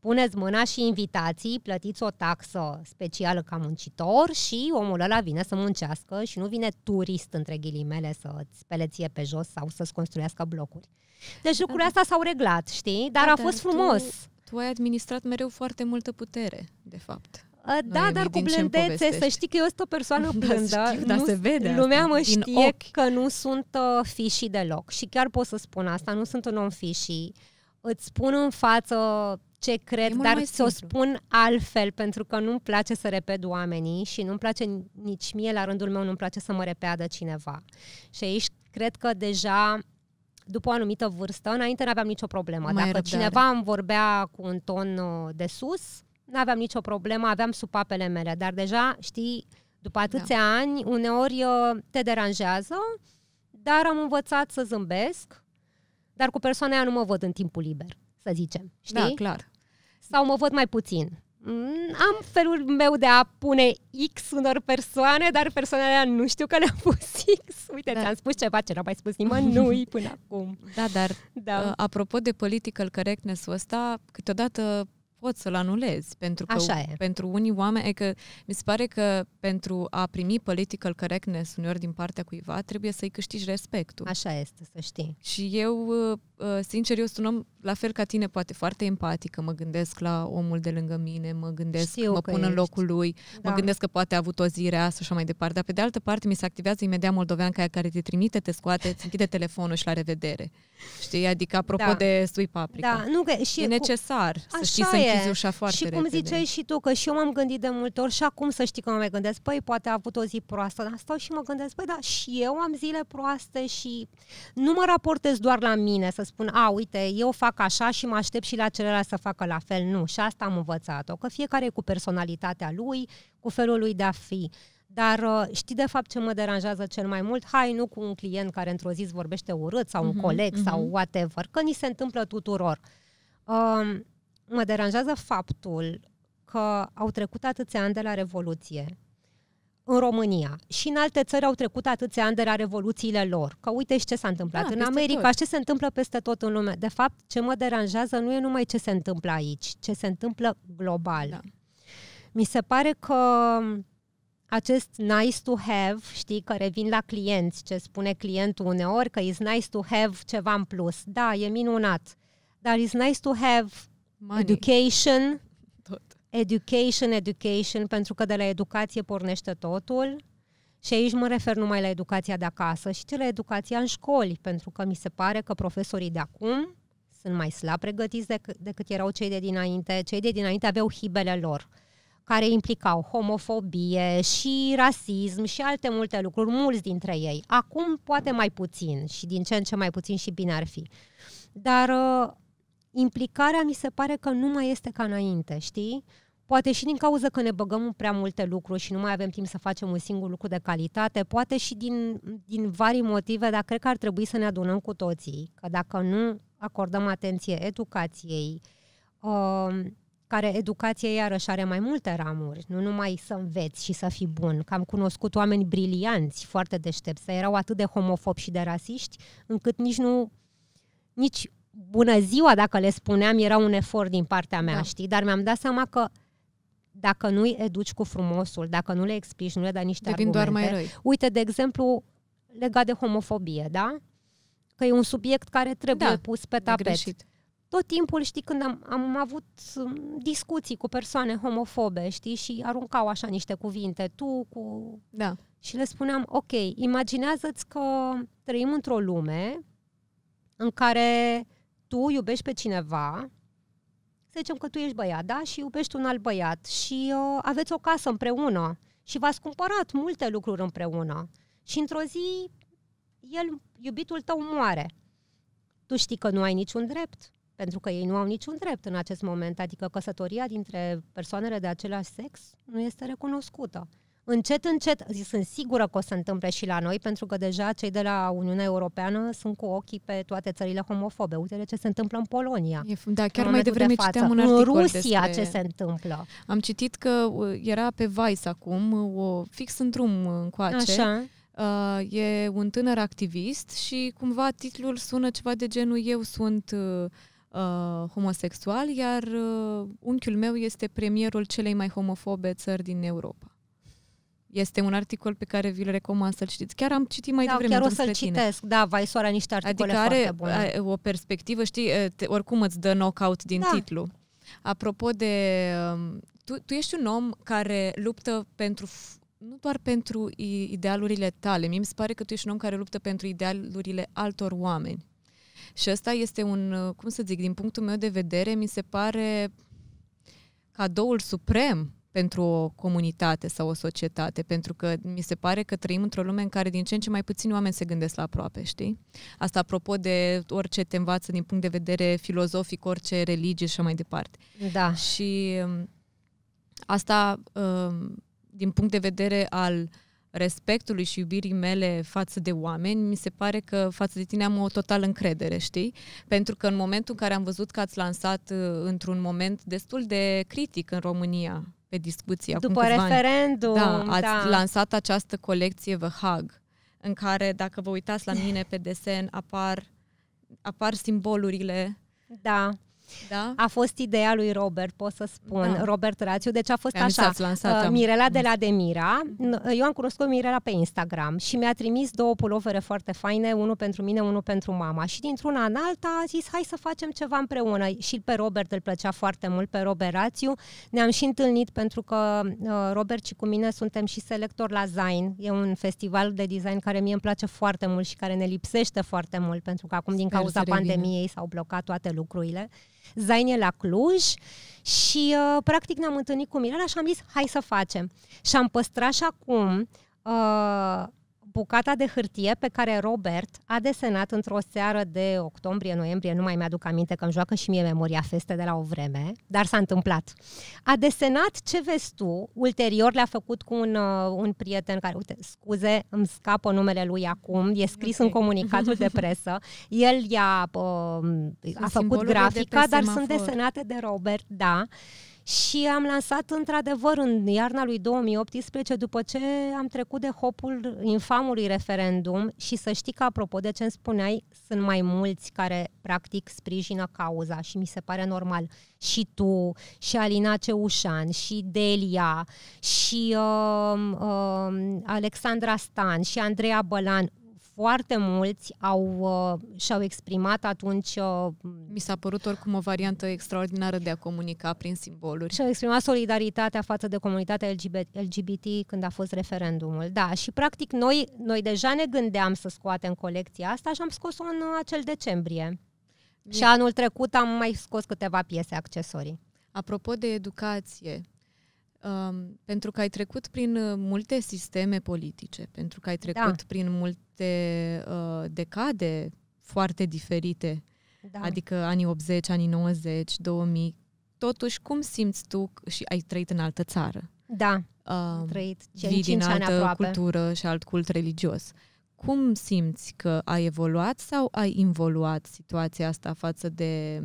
Puneți mâna și invitații, plătiți o taxă specială ca muncitor și omul ăla vine să muncească și nu vine turist, între ghilimele, să-ți peleție pe jos sau să-ți construiască blocuri. Deci lucrurile astea s-au reglat, știi? Dar da, a fost frumos. Tu, tu ai administrat mereu foarte multă putere, de fapt. Ă, da, dar cu blândețe, să știi că eu sunt o persoană da, blândă. Da, știu, dar nu, se vede lumea asta, mă știe ochi. că nu sunt uh, fișii deloc și chiar pot să spun asta, nu sunt un om fișii. Îți spun în față ce cred, dar ți-o spun altfel, pentru că nu-mi place să repet oamenii și nu-mi place nici mie, la rândul meu, nu-mi place să mă repeadă cineva. Și aici cred că deja după o anumită vârstă, înainte n-aveam nicio problemă. Mai Dacă răbdare. cineva îmi vorbea cu un ton ă, de sus, nu aveam nicio problemă, aveam supapele mele, dar deja, știi, după da. atâția da. ani, uneori uh, te deranjează, dar am învățat să zâmbesc, dar cu persoana aia nu mă văd în timpul liber, să zicem, da, știi? Da, clar. Sau mă văd mai puțin. Mm, am felul meu de a pune X unor persoane, dar persoanele nu știu că le-am pus X. Uite, da. ți-am spus ceva ce n-a mai spus nimănui până acum. Da, dar da. Uh, apropo de political correctness-ul ăsta, câteodată poți să-l anulezi. Pentru că Așa e. pentru unii oameni, e că adică, mi se pare că pentru a primi political correctness uneori din partea cuiva, trebuie să-i câștigi respectul. Așa este, să știi. Și eu uh, Uh, sincer, eu sunt un om la fel ca tine, poate foarte empatică. Mă gândesc la omul de lângă mine, mă gândesc, Știu mă că pun ești. în locul lui, da. mă gândesc că poate a avut o zi rea așa mai departe. Dar pe de altă parte mi se activează imediat moldovean ca care te trimite, te scoate, îți închide telefonul și la revedere. Știi? Adică, apropo da. de sui paprika. Da, nu că și e necesar cu... să știi e. să închizi ușa foarte Și cum repede. ziceai și tu, că și eu m-am gândit de multe ori și acum să știi că mă mai gândesc, păi, poate a avut o zi proastă, dar stau și mă gândesc, păi, da, și eu am zile proaste și nu mă raportez doar la mine, să spun, a, uite, eu fac așa și mă aștept și la celălalt să facă la fel. Nu, și asta am învățat-o, că fiecare cu personalitatea lui, cu felul lui de a fi. Dar uh, știi de fapt ce mă deranjează cel mai mult? Hai, nu cu un client care într-o zi vorbește urât sau un mhm, coleg mm-hmm. sau mhm. whatever, că ni se întâmplă tuturor. Um, mă deranjează faptul că au trecut atâția ani de la Revoluție în România și în alte țări au trecut atâția ani de la revoluțiile lor. Că uite și ce s-a întâmplat da, în America, tot. ce se întâmplă peste tot în lume. De fapt, ce mă deranjează nu e numai ce se întâmplă aici, ce se întâmplă global. Da. Mi se pare că acest nice to have, știi, că revin la clienți, ce spune clientul uneori, că is nice to have ceva în plus. Da, e minunat. Dar is nice to have Money. education, Education, education, pentru că de la educație pornește totul. Și aici mă refer numai la educația de acasă și la educația în școli, pentru că mi se pare că profesorii de acum sunt mai slab pregătiți dec- decât erau cei de dinainte. Cei de dinainte aveau hibele lor, care implicau homofobie și rasism și alte multe lucruri, mulți dintre ei. Acum poate mai puțin și din ce în ce mai puțin și bine ar fi. Dar uh, implicarea mi se pare că nu mai este ca înainte, știi? Poate și din cauza că ne băgăm în prea multe lucruri și nu mai avem timp să facem un singur lucru de calitate, poate și din, din vari motive, dar cred că ar trebui să ne adunăm cu toții, că dacă nu acordăm atenție educației, uh, care educație iarăși are mai multe ramuri, nu numai să înveți și să fii bun, că am cunoscut oameni brilianți, foarte deștepți, dar erau atât de homofobi și de rasiști, încât nici nu, nici bună ziua, dacă le spuneam, era un efort din partea mea, da. știi? Dar mi-am dat seama că dacă nu-i educi cu frumosul, dacă nu le explici, nu le dai niște Devin argumente... doar mai răi. Uite, de exemplu, legat de homofobie, da? Că e un subiect care trebuie da, pus pe tapet. Greșit. Tot timpul, știi, când am, am avut mm, discuții cu persoane homofobe, știi, și aruncau așa niște cuvinte, tu cu... Da. Și le spuneam, ok, imaginează-ți că trăim într-o lume în care tu iubești pe cineva, să zicem că tu ești băiat, da? Și iubești un alt băiat și uh, aveți o casă împreună și v-ați cumpărat multe lucruri împreună și într-o zi el, iubitul tău, moare. Tu știi că nu ai niciun drept, pentru că ei nu au niciun drept în acest moment, adică căsătoria dintre persoanele de același sex nu este recunoscută încet, încet, sunt sigură că o se întâmple și la noi, pentru că deja cei de la Uniunea Europeană sunt cu ochii pe toate țările homofobe. Uite ce se întâmplă în Polonia. E, da, chiar mai devreme de citeam un articol În Rusia despre... ce se întâmplă. Am citit că uh, era pe Vice acum, uh, o, fix în drum uh, încoace. Așa. Uh, e un tânăr activist și cumva titlul sună ceva de genul Eu sunt uh, uh, homosexual, iar uh, unchiul meu este premierul celei mai homofobe țări din Europa. Este un articol pe care vi-l recomand să-l citiți. Chiar am citit mai da, devreme. Chiar o să-l citesc, Da, vai, soarea niște articole adică are, foarte bune. Adică o perspectivă, știi, te, oricum îți dă knockout din da. titlu. Apropo de... Um, tu, tu ești un om care luptă pentru nu doar pentru idealurile tale. Mie mi se pare că tu ești un om care luptă pentru idealurile altor oameni. Și ăsta este un, uh, cum să zic, din punctul meu de vedere, mi se pare cadoul suprem pentru o comunitate sau o societate, pentru că mi se pare că trăim într-o lume în care din ce în ce mai puțini oameni se gândesc la aproape, știi? Asta apropo de orice te învață din punct de vedere filozofic, orice religie și așa mai departe. Da. Și um, asta, um, din punct de vedere al respectului și iubirii mele față de oameni, mi se pare că față de tine am o totală încredere, știi? Pentru că în momentul în care am văzut că ați lansat uh, într-un moment destul de critic în România, pe discuție. acum După referendum. Ani. Da, ați da. lansat această colecție Hug, în care, dacă vă uitați la mine pe desen, apar, apar simbolurile da da? a fost ideea lui Robert, pot să spun, da. Robert Rațiu. Deci a fost așa, lansat, uh, Mirela de la Demira. Eu am cunoscut Mirela pe Instagram și mi-a trimis două pulovere foarte faine, unul pentru mine, unul pentru mama. Și dintr-una în alta a zis, hai să facem ceva împreună. Și pe Robert îl plăcea foarte mult, pe Robert Rațiu. Ne-am și întâlnit pentru că uh, Robert și cu mine suntem și selector la Zain. E un festival de design care mie îmi place foarte mult și care ne lipsește foarte mult, pentru că acum din cauza pandemiei s-au blocat toate lucrurile. Zaine la Cluj și uh, practic ne-am întâlnit cu Mirela și am zis hai să facem. Și am păstrat și acum uh, bucata de hârtie pe care Robert a desenat într-o seară de octombrie-noiembrie, nu mai mi-aduc aminte că îmi joacă și mie memoria feste de la o vreme, dar s-a întâmplat. A desenat ce vezi tu, ulterior le-a făcut cu un, uh, un prieten care, uite, scuze, îmi scapă numele lui acum, e scris okay. în comunicatul de presă, el i-a, uh, a făcut grafica, dar sunt desenate de Robert, da, uh, și am lansat într-adevăr în iarna lui 2018, după ce am trecut de hopul infamului referendum și să știi că, apropo de ce îmi spuneai, sunt mai mulți care practic sprijină cauza și mi se pare normal. Și tu, și Alina Ceușan, și Delia, și uh, uh, Alexandra Stan, și Andreea Bălan, foarte mulți au, uh, și-au exprimat atunci... Uh, Mi s-a părut oricum o variantă extraordinară de a comunica prin simboluri. Și-au exprimat solidaritatea față de comunitatea LGBT, LGBT când a fost referendumul. Da, și practic noi, noi deja ne gândeam să scoatem colecția asta și am scos-o în uh, acel decembrie. E... Și anul trecut am mai scos câteva piese accesorii. Apropo de educație, Um, pentru că ai trecut prin uh, multe sisteme politice, pentru că ai da. trecut da. prin multe uh, decade foarte diferite, da. adică anii 80, anii 90, 2000. Totuși, cum simți tu și ai trăit în altă țară? Da, am um, trăit vii din altă aproape. cultură și alt cult religios. Cum simți că ai evoluat sau ai involuat situația asta față de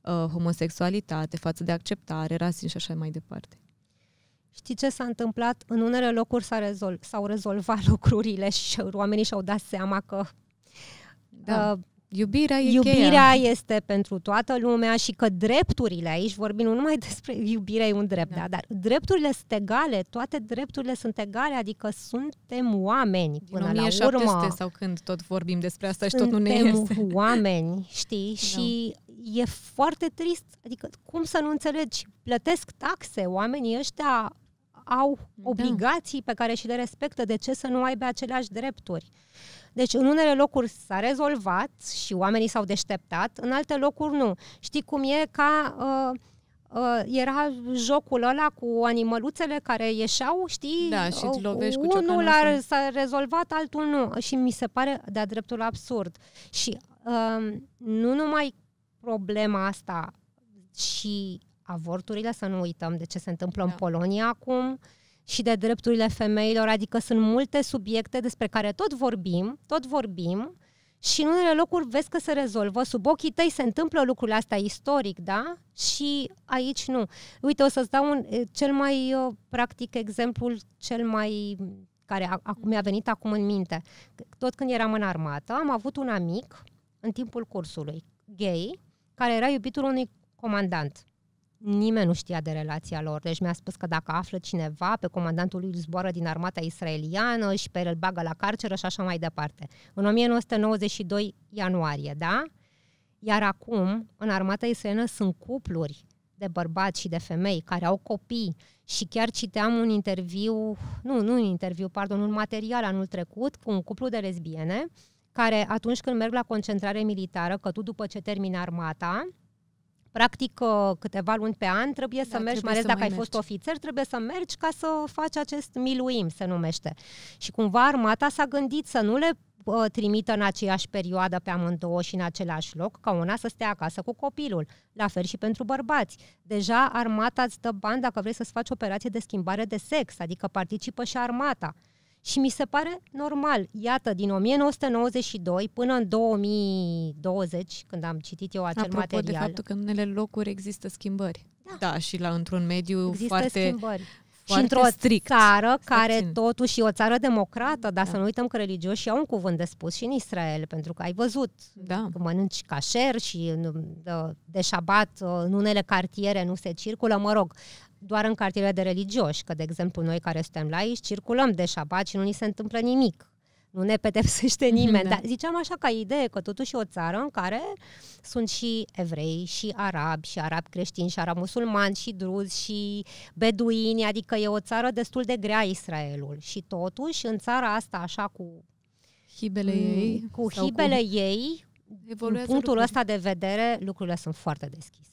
uh, homosexualitate, față de acceptare, rasism și așa mai departe? Știi ce s-a întâmplat? În unele locuri s-a rezol- s-au rezolvat lucrurile și oamenii și-au dat seama că da. uh, Iubirea e Iubirea cheia. este pentru toată lumea și că drepturile aici, vorbim nu numai despre iubirea e un drept, da. Da, dar drepturile sunt egale, toate drepturile sunt egale, adică suntem oameni până 1700 la urmă. sau când tot vorbim despre asta și tot nu ne este. oameni, știi? Da. Și e foarte trist, adică cum să nu înțelegi? Plătesc taxe, oamenii ăștia au da. obligații da. pe care și le respectă, de ce să nu aibă aceleași drepturi? Deci în unele locuri s-a rezolvat și oamenii s-au deșteptat, în alte locuri nu. Știi cum e ca... Uh, uh, era jocul ăla cu animăluțele care ieșeau, știi? Da, și îți lovești cu Unul l-a, s-a rezolvat, altul nu. Și mi se pare de-a dreptul absurd. Și uh, nu numai problema asta și avorturile, să nu uităm de ce se întâmplă da. în Polonia acum, uh, și de drepturile femeilor, adică sunt multe subiecte despre care tot vorbim, tot vorbim și în unele locuri vezi că se rezolvă, sub ochii tăi se întâmplă lucrul astea istoric, da? Și aici nu. Uite, o să-ți dau un, eh, cel mai, uh, practic, exemplul cel mai care a, a, mi-a venit acum în minte. Tot când eram în armată, am avut un amic în timpul cursului, gay, care era iubitul unui comandant. Nimeni nu știa de relația lor, deci mi-a spus că dacă află cineva, pe comandantul lui zboară din armata israeliană și pe el îl bagă la carceră și așa mai departe. În 1992 ianuarie, da? Iar acum, în armata israeliană sunt cupluri de bărbați și de femei care au copii și chiar citeam un interviu, nu, nu un interviu, pardon, un material anul trecut cu un cuplu de lesbiene care atunci când merg la concentrare militară, că tu după ce termini armata, Practic, uh, câteva luni pe an trebuie să da, mergi, trebuie mai ales dacă mai ai mergi. fost ofițer, trebuie să mergi ca să faci acest miluim, se numește. Și cumva armata s-a gândit să nu le uh, trimită în aceeași perioadă pe amândouă și în același loc, ca una să stea acasă cu copilul. La fel și pentru bărbați. Deja armata îți dă bani dacă vrei să-ți faci operație de schimbare de sex, adică participă și armata. Și mi se pare normal. Iată, din 1992 până în 2020, când am citit eu acel Apropo material... Apropo de faptul că în unele locuri există schimbări. Da, da și la într-un mediu există foarte... schimbări. Și într-o strict. țară care Stațin. totuși e o țară democrată, dar da. să nu uităm că religioșii au un cuvânt de spus și în Israel, pentru că ai văzut da. că mănânci cașer și de șabat în unele cartiere nu se circulă, mă rog, doar în cartierele de religioși, că, de exemplu, noi care suntem la aici circulăm de șabat și nu ni se întâmplă nimic. Nu ne pedepsește nimeni. Da. Dar ziceam așa ca idee că totuși e o țară în care sunt și evrei, și arabi, și arabi creștini, și arabi musulmani, și druzi, și beduini, adică e o țară destul de grea Israelul. Și totuși, în țara asta, așa cu hibele mm, ei, cu hibele cu... ei, în punctul ăsta de vedere, lucrurile sunt foarte deschise.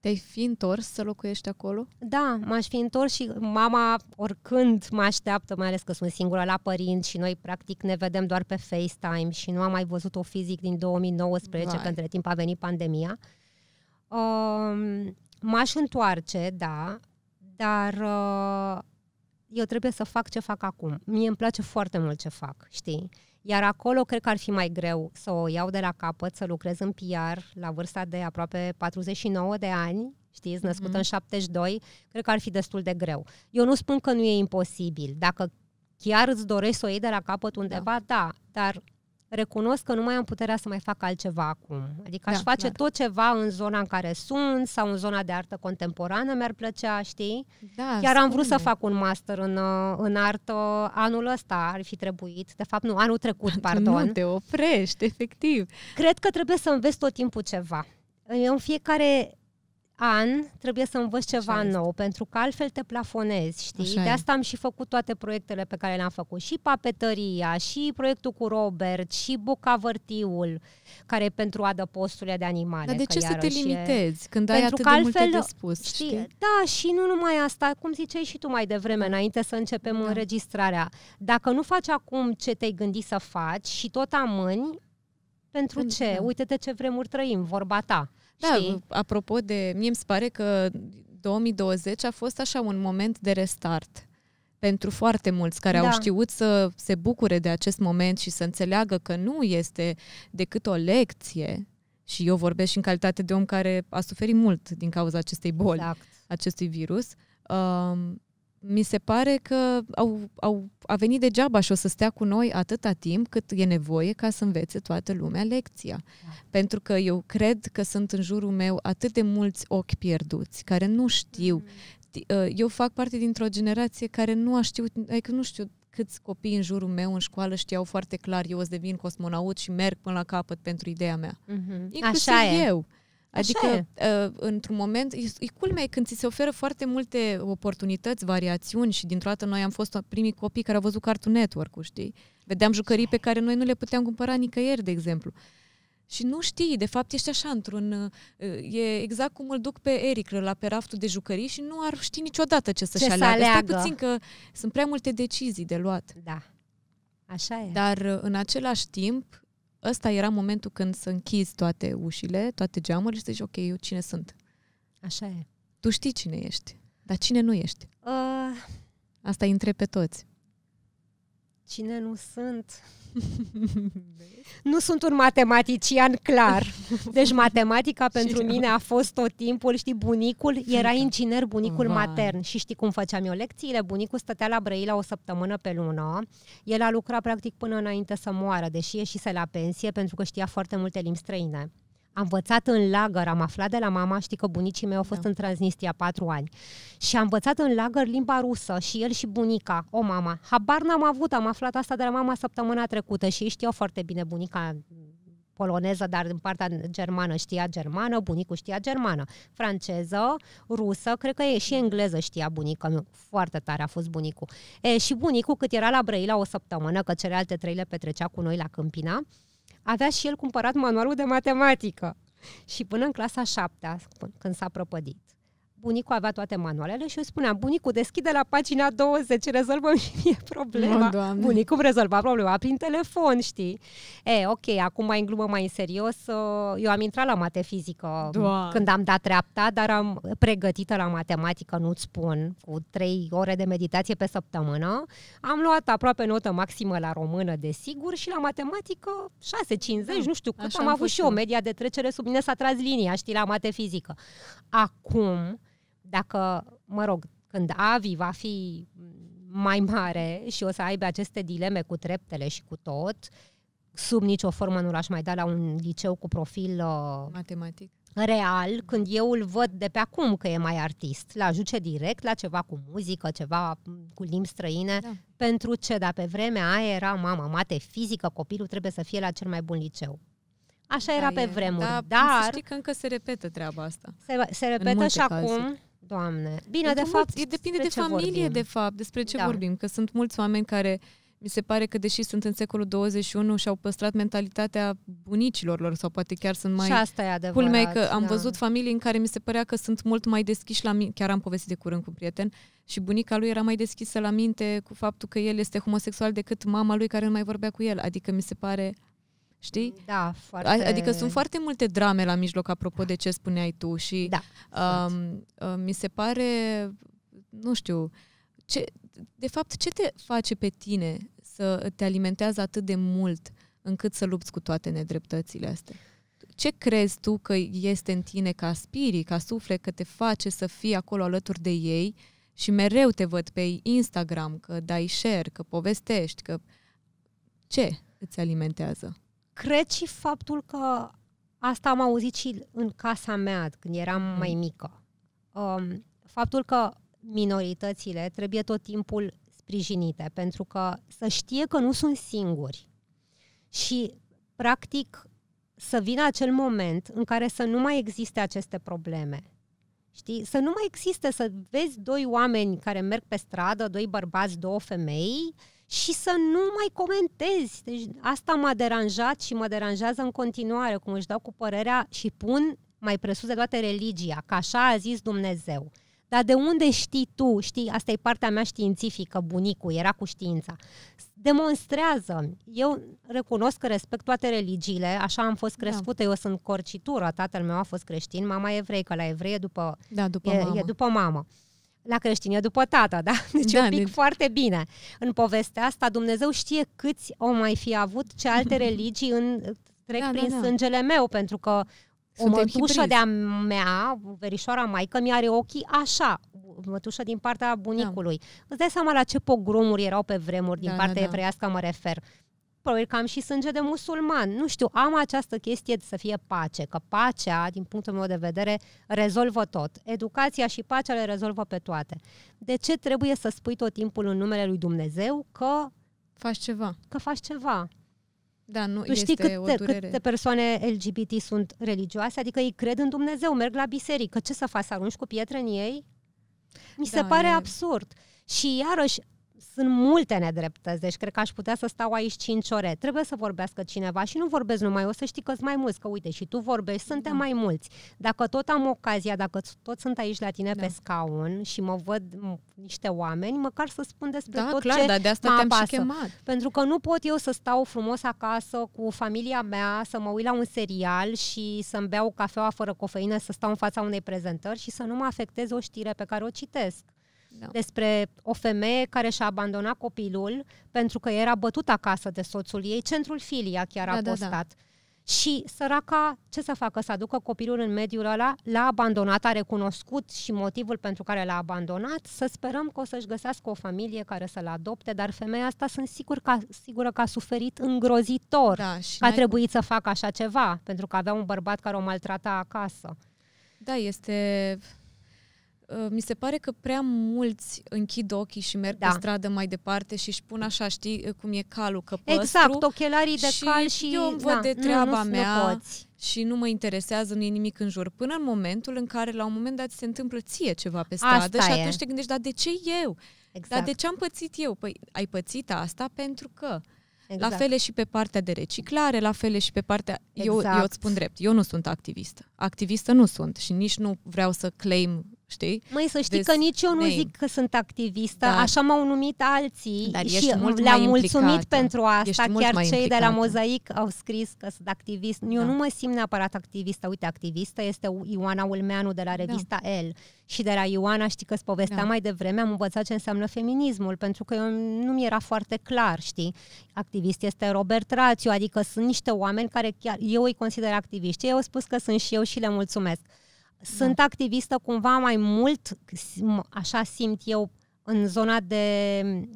Te-ai fi întors să locuiești acolo? Da, m-aș fi întors și mama oricând mă așteaptă, mai ales că sunt singură la părinți și noi practic ne vedem doar pe FaceTime și nu am mai văzut-o fizic din 2019, Vai. că între timp a venit pandemia. Uh, m-aș întoarce, da, dar uh, eu trebuie să fac ce fac acum. Mie îmi place foarte mult ce fac, știi? Iar acolo cred că ar fi mai greu să o iau de la capăt, să lucrez în PR la vârsta de aproape 49 de ani, știți, născută mm-hmm. în 72, mhm. cred că ar fi destul de greu. Eu nu spun că nu e imposibil. Dacă chiar îți dorești să o iei de la capăt undeva, da, da dar recunosc că nu mai am puterea să mai fac altceva acum. Adică aș da, face clar. tot ceva în zona în care sunt sau în zona de artă contemporană mi-ar plăcea, știi? Da, Chiar am vrut să fac un master în, uh, în artă anul ăsta, ar fi trebuit. De fapt, nu, anul trecut, pardon. Nu te oprești, efectiv. Cred că trebuie să înveți tot timpul ceva. Eu în fiecare an trebuie să învăț ceva Așa nou, este. pentru că altfel te plafonezi, știi? Așa de asta e. am și făcut toate proiectele pe care le-am făcut. Și papetăria, și proiectul cu Robert, și bucavărtiul, care e pentru adăposturile de animale. Dar de ce să te limitezi e... când pentru atât că altfel, de multe de spus? Știi? știi? Da, și nu numai asta, cum ziceai și tu mai devreme, da. înainte să începem da. înregistrarea. Dacă nu faci acum ce te-ai gândit să faci și tot amâni, pentru, pentru ce? Da. Uite-te ce vremuri trăim, vorba ta. Da, știi? apropo de... Mie îmi pare că 2020 a fost așa un moment de restart pentru foarte mulți care da. au știut să se bucure de acest moment și să înțeleagă că nu este decât o lecție și eu vorbesc și în calitate de om care a suferit mult din cauza acestei boli, exact. acestui virus, um, mi se pare că au, au, a venit degeaba și o să stea cu noi atâta timp cât e nevoie ca să învețe toată lumea lecția. Da. Pentru că eu cred că sunt în jurul meu atât de mulți ochi pierduți care nu știu. Mm-hmm. Eu fac parte dintr-o generație care nu a știut, adică nu știu câți copii în jurul meu în școală știau foarte clar eu o să devin cosmonaut și merg până la capăt pentru ideea mea. Mm-hmm. Inclusiv Așa e. eu. Adică, uh, într-un moment, e, e culmea când ți se oferă foarte multe oportunități, variațiuni și dintr-o dată noi am fost primii copii care au văzut Cartoon Network-ul, știi? Vedeam jucării pe care noi nu le puteam cumpăra nicăieri, de exemplu. Și nu știi, de fapt ești așa într-un... Uh, e exact cum îl duc pe Eric la pe raftul de jucării și nu ar ști niciodată ce să-și ce aleagă. Să aleagă. Stai puțin că sunt prea multe decizii de luat. Da, așa e. Dar uh, în același timp ăsta era momentul când să închizi toate ușile, toate geamurile și să zici, ok, eu cine sunt? Așa e. Tu știi cine ești, dar cine nu ești? Uh... Asta îi pe toți. Cine nu sunt? nu sunt un matematician clar. Deci matematica pentru mine a fost tot timpul, știi, bunicul era inginer, bunicul Vai. matern. Și știi cum făceam eu lecțiile? Bunicul stătea la Brăila o săptămână pe lună. El a lucrat practic până înainte să moară, deși ieșise la pensie pentru că știa foarte multe limbi străine. Am învățat în lagăr, am aflat de la mama, știi că bunicii mei au fost da. în Transnistria patru ani. Și am învățat în lagăr limba rusă și el și bunica, o mama. Habar n-am avut, am aflat asta de la mama săptămâna trecută și ei știau foarte bine bunica poloneză, dar din partea germană știa germană, bunicul știa germană, franceză, rusă, cred că e și engleză știa bunica foarte tare a fost bunicul. E, și bunicul cât era la Brăila o săptămână, că celelalte trei le petrecea cu noi la Câmpina, avea și el cumpărat manualul de matematică. Și până în clasa șaptea, când s-a prăpădit, bunicul avea toate manualele și eu spuneam, bunicul, deschide la pagina 20, rezolvăm și mie problema. No, bunicul rezolva problema prin telefon, știi? E, ok, acum mai în glumă, mai în serios, ă, eu am intrat la mate fizică doamne. când am dat treapta, dar am pregătită la matematică, nu-ți spun, cu trei ore de meditație pe săptămână. Am luat aproape notă maximă la română, desigur, și la matematică 6,50, da, nu știu cât, Așa am, am avut și eu media de trecere, sub mine s-a tras linia, știi, la mate fizică. Acum, dacă, mă rog, când Avi va fi mai mare și o să aibă aceste dileme cu treptele și cu tot, sub nicio formă nu l-aș mai da la un liceu cu profil uh, matematic real, când eu îl văd de pe acum că e mai artist. L ajuce direct la ceva cu muzică, ceva cu limbi străine. Da. Pentru ce? Dar pe vremea aia era mama, mate, fizică, copilul trebuie să fie la cel mai bun liceu. Așa da, era pe e. vremuri. Da, dar știi că încă se repetă treaba asta. Se, se repetă și cazuri. acum. Doamne. Bine, de, de fapt, mulți, depinde de familie, vorbim. de fapt, despre ce da. vorbim, că sunt mulți oameni care mi se pare că deși sunt în secolul 21 și au păstrat mentalitatea bunicilor lor sau poate chiar sunt mai și asta e adevărat, culmea că am da. văzut familii în care mi se părea că sunt mult mai deschiși la minte, chiar am povestit de curând cu un prieten și bunica lui era mai deschisă la minte cu faptul că el este homosexual decât mama lui care nu mai vorbea cu el, adică mi se pare Știi? Da, foarte... Adică sunt foarte multe drame la mijloc, apropo de ce spuneai tu și da, um, uh, mi se pare, nu știu, ce, de fapt, ce te face pe tine să te alimentează atât de mult încât să lupți cu toate nedreptățile astea? Ce crezi tu că este în tine ca spirit, ca suflet, că te face să fii acolo alături de ei și mereu te văd pe Instagram, că dai share, că povestești, că ce îți alimentează? cred și faptul că asta am auzit și în casa mea când eram mm. mai mică. Um, faptul că minoritățile trebuie tot timpul sprijinite, pentru că să știe că nu sunt singuri. Și, practic, să vină acel moment în care să nu mai existe aceste probleme. Știi? Să nu mai existe, să vezi doi oameni care merg pe stradă, doi bărbați, două femei, uh, și să nu mai comentezi. Deci asta m-a deranjat și mă deranjează în continuare, cum își dau cu părerea și pun mai presus de toate religia, că așa a zis Dumnezeu. Dar de unde știi tu? Știi, asta e partea mea științifică, bunicul era cu știința. Demonstrează. Eu recunosc că respect toate religiile, așa am fost da. crescută, da. eu sunt corcitură, tatăl meu a fost creștin, mama evreică, la evreie după, da, după e, mama. E după mamă la creștinie după tata, da? Deci da, un pic de... foarte bine. În povestea asta Dumnezeu știe câți o mai fi avut ce alte religii în, trec da, da prin da, da. sângele meu, pentru că o mătușă de-a mea, verișoara maică, mi-are ochii așa, mătușă din partea da. bunicului. Da. Îți dai seama la ce pogromuri erau pe vremuri, din da, partea da, da. evreiască mă refer probabil că am și sânge de musulman. Nu știu, am această chestie de să fie pace, că pacea, din punctul meu de vedere, rezolvă tot. Educația și pacea le rezolvă pe toate. De ce trebuie să spui tot timpul în numele lui Dumnezeu că faci ceva? Că faci ceva. Da, nu, tu știi câte, o câte persoane LGBT sunt religioase, adică ei cred în Dumnezeu, merg la biserică. Ce să faci, să arunci cu pietre în ei? Mi da, se pare e... absurd. Și iarăși, sunt multe nedreptăți, deci cred că aș putea să stau aici 5 ore. Trebuie să vorbească cineva și nu vorbesc numai, o să știi că mai mulți, că uite și tu vorbești, suntem da. mai mulți. Dacă tot am ocazia, dacă tot sunt aici la tine da. pe scaun și mă văd niște oameni, măcar să spun despre da, tot clar, ce da, de asta mă apasă. Și chemat. Pentru că nu pot eu să stau frumos acasă cu familia mea, să mă uit la un serial și să-mi beau cafeaua fără cofeină, să stau în fața unei prezentări și să nu mă afectez o știre pe care o citesc da. despre o femeie care și-a abandonat copilul pentru că era bătut acasă de soțul ei, centrul filia chiar da, a da, postat. Da, da. Și săraca, ce să facă? Să aducă copilul în mediul ăla, l-a abandonat, a recunoscut și motivul pentru care l-a abandonat, să sperăm că o să-și găsească o familie care să-l adopte, dar femeia asta sunt sigur că, sigură că a suferit îngrozitor, da, și că a trebuit cu... să facă așa ceva, pentru că avea un bărbat care o maltrata acasă. Da, este Uh, mi se pare că prea mulți închid ochii și merg da. pe stradă mai departe și își pun așa, știi, uh, cum e calul căpăstru. Exact, ochelarii de și cal și... eu îmi văd da, de treaba nu, nu, mea nu poți. și nu mă interesează, nu e nimic în jur. Până în momentul în care, la un moment dat, se întâmplă ție ceva pe stradă asta și atunci e. te gândești, dar de ce eu? Exact. Dar de ce am pățit eu? Păi ai pățit asta pentru că... Exact. La fel și pe partea de reciclare, la fel și pe partea... Exact. Eu, eu exact. îți spun drept, eu nu sunt activistă. Activistă nu sunt și nici nu vreau să claim știi? Măi, să știi Des, că nici eu nu nei. zic că sunt activistă, da. așa m-au numit alții Dar și mult le-am mulțumit implicată. pentru asta, ești chiar cei implicată. de la Mozaic au scris că sunt activist. Eu da. nu mă simt neapărat activistă, uite, activistă este Ioana Ulmeanu de la da. revista da. El și de la Ioana, știi că îți povestea da. mai devreme, am învățat ce înseamnă feminismul, pentru că eu nu mi era foarte clar, știi? Activist este Robert Rațiu, adică sunt niște oameni care chiar eu îi consider activiști. Eu au spus că sunt și eu și le mulțumesc. Sunt da. activistă cumva mai mult, așa simt eu, în zona de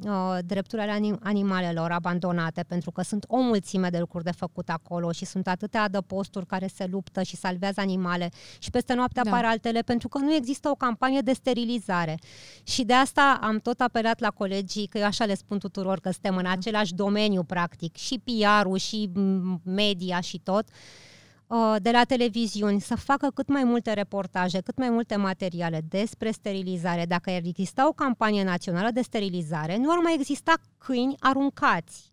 uh, drepturile anim- animalelor abandonate, pentru că sunt o mulțime de lucruri de făcut acolo și sunt atâtea adăposturi care se luptă și salvează animale și peste noapte da. apar altele, pentru că nu există o campanie de sterilizare. Și de asta am tot apelat la colegii, că eu așa le spun tuturor că suntem în da. același domeniu, practic, și PR-ul, și media, și tot. Uh, Uh, de la televiziuni să facă cât mai multe reportaje, cât mai multe materiale despre sterilizare. Dacă ar exista o campanie națională de sterilizare, nu ar mai exista câini aruncați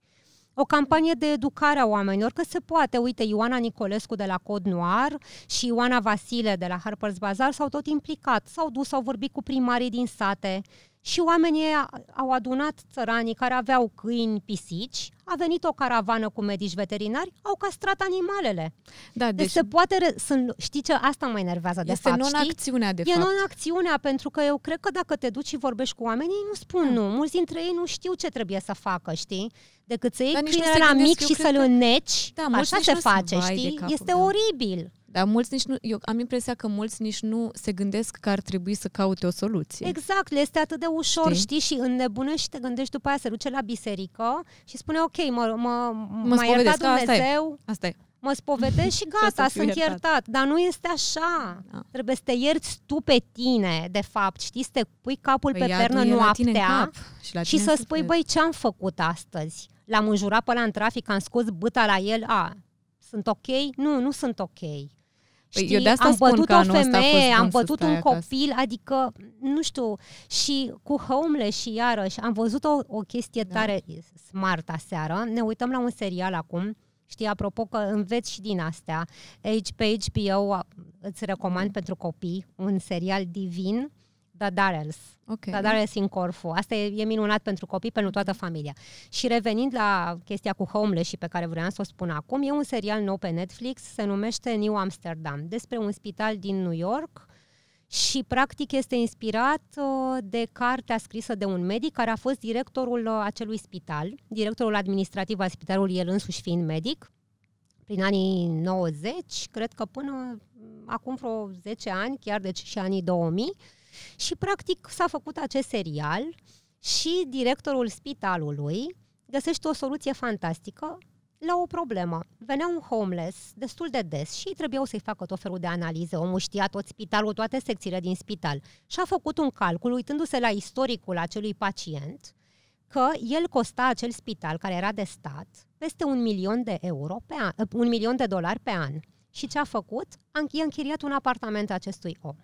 o campanie de educare a oamenilor, că se poate. Uite, Ioana Nicolescu de la Cod Noir și Ioana Vasile de la Harper's Bazaar s-au tot implicat, s-au dus, au vorbit cu primarii din sate, și oamenii au adunat țăranii care aveau câini, pisici, a venit o caravană cu medici veterinari, au castrat animalele. Da, deci, deci se poate, re- sunt, știi ce, asta mă enervează de este fapt, Este non-acțiunea, de e fapt. E non-acțiunea, pentru că eu cred că dacă te duci și vorbești cu oamenii, nu spun da. nu. Mulți dintre ei nu știu ce trebuie să facă, știi? Decât să iei câinele la mic și să-l că... înneci, da, așa se face, știi? este da. oribil. Dar mulți nici nu, eu am impresia că mulți nici nu se gândesc că ar trebui să caute o soluție. Exact, le este atât de ușor, știi, știi și înnebunești și te gândești după aia să duce la biserică și spune ok, mă, mă, mă m-a iertat Dumnezeu. Asta e. Asta e mă spovedesc și gata, sunt iertat. iertat. Dar nu este așa. Da. Trebuie să te ierți tu pe tine, de fapt. Știi, să te pui capul păi pe pernă noaptea și, la și să spui, băi, ce am făcut astăzi? L-am înjurat pe la în trafic, am scos băta la el, a, sunt ok? Nu, nu sunt ok. Păi, știi, eu de asta am bătut o femeie, am bătut un copil, acasă. adică, nu știu, și cu homeless și iarăși, am văzut o, o chestie da. tare smart aseară, ne uităm la un serial acum, știi, apropo că înveți și din astea, aici pe HBO îți recomand da. pentru copii un serial divin, Dadarels. Okay. Dadarels în Corfu. Asta e, e minunat pentru copii, pentru toată familia. Și revenind la chestia cu homeless și pe care vreau să o spun acum, e un serial nou pe Netflix, se numește New Amsterdam, despre un spital din New York și practic este inspirat uh, de cartea scrisă de un medic care a fost directorul uh, acelui spital, directorul administrativ al spitalului, el însuși fiind medic, prin anii 90, cred că până mm, acum vreo 10 ani, chiar deci și anii 2000, și practic s-a făcut acest serial și directorul spitalului găsește o soluție fantastică la o problemă. Venea un homeless destul de des și trebuiau să-i facă tot felul de analize. Omul știa tot spitalul, toate secțiile din spital. Și a făcut un calcul, uitându-se la istoricul acelui pacient, că el costa acel spital, care era de stat, peste un milion de euro pe an, un milion de dolari pe an. Și ce a făcut? A închiriat un apartament acestui om.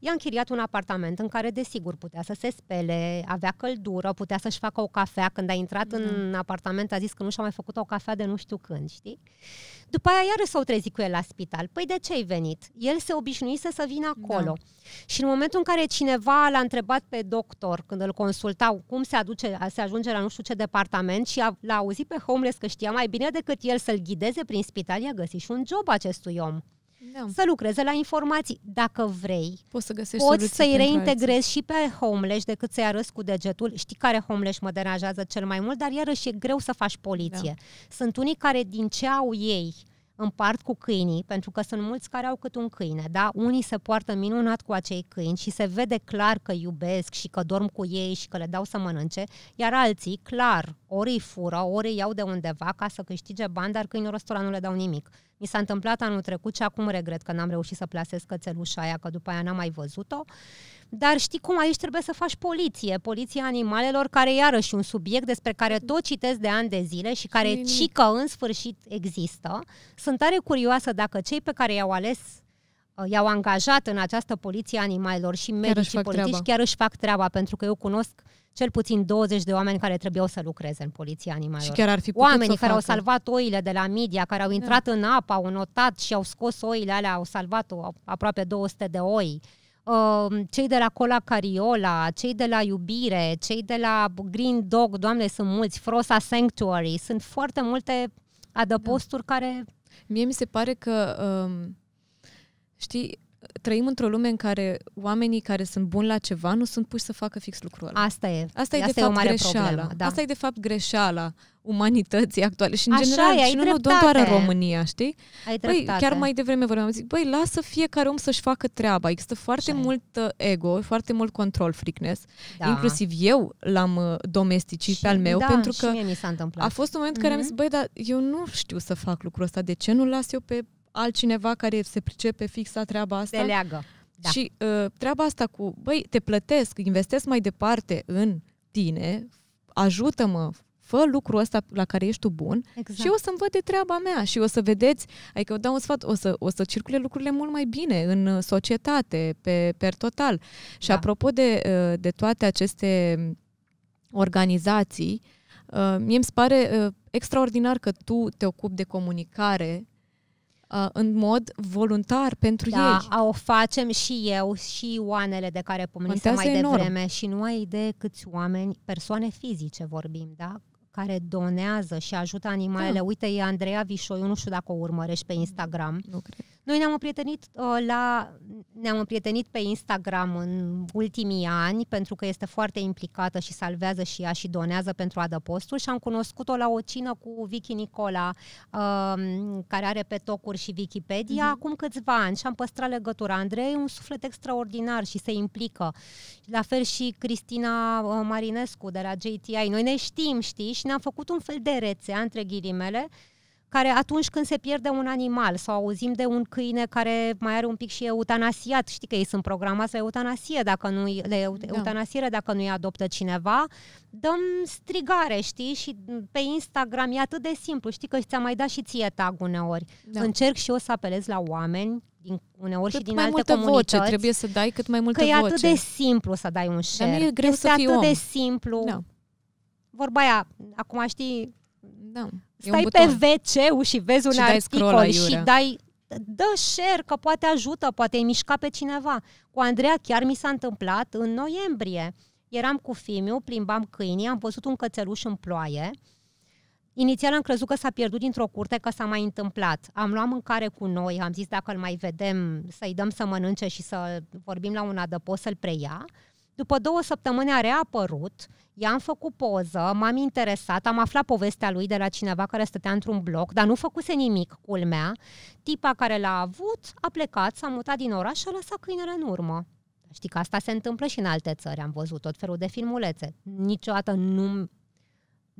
I-a închiriat un apartament în care, desigur, putea să se spele, avea căldură, putea să-și facă o cafea. Când a intrat mm. în apartament, a zis că nu și-a mai făcut o cafea de nu știu când, știi? După aia iară s-au trezit cu el la spital. Păi de ce ai venit? El se obișnuise să vină acolo. Da. Și în momentul în care cineva l-a întrebat pe doctor, când îl consultau, cum se, aduce, se ajunge la nu știu ce departament și a, l-a auzit pe homeless că știa mai bine decât el să-l ghideze prin spital, i-a găsit și un job acestui om da. să lucreze la informații. Dacă vrei, poți, să găsești poți să-i reintegrezi alții. și pe homeless decât să-i arăți cu degetul. Știi care homeless mă deranjează cel mai mult, dar iarăși e greu să faci poliție. Da. Sunt unii care din ce au ei împart cu câinii, pentru că sunt mulți care au cât un câine, da? Unii se poartă minunat cu acei câini și se vede clar că iubesc și că dorm cu ei și că le dau să mănânce, iar alții, clar, ori îi fură, ori îi iau de undeva ca să câștige bani, dar câinilor ăstora nu le dau nimic. Mi s-a întâmplat anul trecut și acum regret că n-am reușit să plasez cățelușa aia, că după aia n-am mai văzut-o. Uh, dar știi cum aici trebuie să faci poliție, poliția animalelor, care iarăși un subiect despre care tot citesc de ani de zile și care Nimic. cică în sfârșit există. Sunt tare curioasă dacă cei pe care i-au ales uh, i-au angajat în această poliție animalelor și medicii politici treaba. chiar își fac treaba, pentru că eu cunosc cel puțin 20 de oameni care trebuiau să lucreze în poliția animalelor. Și chiar ar fi Oamenii să care facă. au salvat oile de la media, care au da. intrat da. în apă, au notat și au scos oile alea, au salvat aproape 200 de oi. Um, cei de la Cola Cariola, cei de la Iubire, cei de la Green Dog, doamne, sunt mulți, Frosa Sanctuary, sunt foarte multe adăposturi da. care... Mie mi se pare că, um, știi, trăim într-o lume în care oamenii care sunt buni la ceva nu sunt puși să facă fix lucrul ăla. Asta e. Asta e, Asta de e fapt, o mare greșeala. Problemă, da. Asta e de fapt greșeala umanității actuale și în Așa general, e, și nu, nu doar în România, știi? Ai băi, chiar mai devreme vorbeam, zic, băi, lasă fiecare om să-și facă treaba. Există foarte Așa mult e. Uh, ego, foarte mult control freakness. Da. Inclusiv eu l-am uh, domesticit și, pe al meu da, pentru că mi s-a întâmplat. a fost un moment în mm-hmm. care am mhm. zis, băi, dar eu nu știu să fac lucrul ăsta, de ce nu las eu pe altcineva care se pricepe fix la treaba asta. leagă. Da. Și uh, treaba asta cu, băi, te plătesc, investesc mai departe în tine, ajută-mă, fă lucrul ăsta la care ești tu bun exact. și o să-mi văd de treaba mea și o să vedeți, adică eu dau un sfat, o să, o să circule lucrurile mult mai bine în uh, societate, pe, per total. Și da. apropo de, uh, de toate aceste organizații, uh, mie îmi pare extraordinar că tu te ocupi de comunicare Uh, în mod voluntar pentru da, ei. Da, o facem și eu și oanele de care pomenisem mai enorm. devreme și nu ai idee câți oameni, persoane fizice vorbim, da? care donează și ajută animalele. Da. Uite, e Andreea Vișoiu, nu știu dacă o urmărești pe Instagram. Nu cred noi ne-am prietenit uh, la, ne-am prietenit pe Instagram în ultimii ani pentru că este foarte implicată și salvează și ea și donează pentru adăpostul și am cunoscut-o la o cină cu Vicky Nicola, uh, care are pe tocuri și Wikipedia, uh-huh. acum câțiva ani și am păstrat legătura. Andrei e un suflet extraordinar și se implică. La fel și Cristina uh, Marinescu de la JTI. Noi ne știm, știi, și ne-am făcut un fel de rețea, între ghilimele, care atunci când se pierde un animal sau auzim de un câine care mai are un pic și eutanasiat, știi că ei sunt programați la eutanasie dacă nu le da. eutanasiere dacă nu-i adoptă cineva, dăm strigare, știi? Și pe Instagram e atât de simplu, știi că ți-a mai dat și ție tag uneori. Da. Încerc și eu să apelez la oameni din, uneori cât și din mai alte multă comunități. voce, trebuie să dai cât mai multe că voce. Că e atât de simplu să dai un share. Dar nu e greu este să fii atât om. de simplu. Da. Vorba aia, acum știi, da stai pe wc și vezi un și articol dai și dai dă share, că poate ajută, poate îi mișca pe cineva. Cu Andreea chiar mi s-a întâmplat în noiembrie. Eram cu Fimiu, plimbam câinii, am văzut un cățeluș în ploaie. Inițial am crezut că s-a pierdut dintr-o curte, că s-a mai întâmplat. Am luat mâncare cu noi, am zis dacă îl mai vedem, să-i dăm să mănânce și să vorbim la un adăpost să-l preia. După două săptămâni a reapărut, i-am făcut poză, m-am interesat, am aflat povestea lui de la cineva care stătea într-un bloc, dar nu făcuse nimic, culmea. Tipa care l-a avut a plecat, s-a mutat din oraș și a lăsat câinele în urmă. Știi că asta se întâmplă și în alte țări, am văzut tot felul de filmulețe. Niciodată nu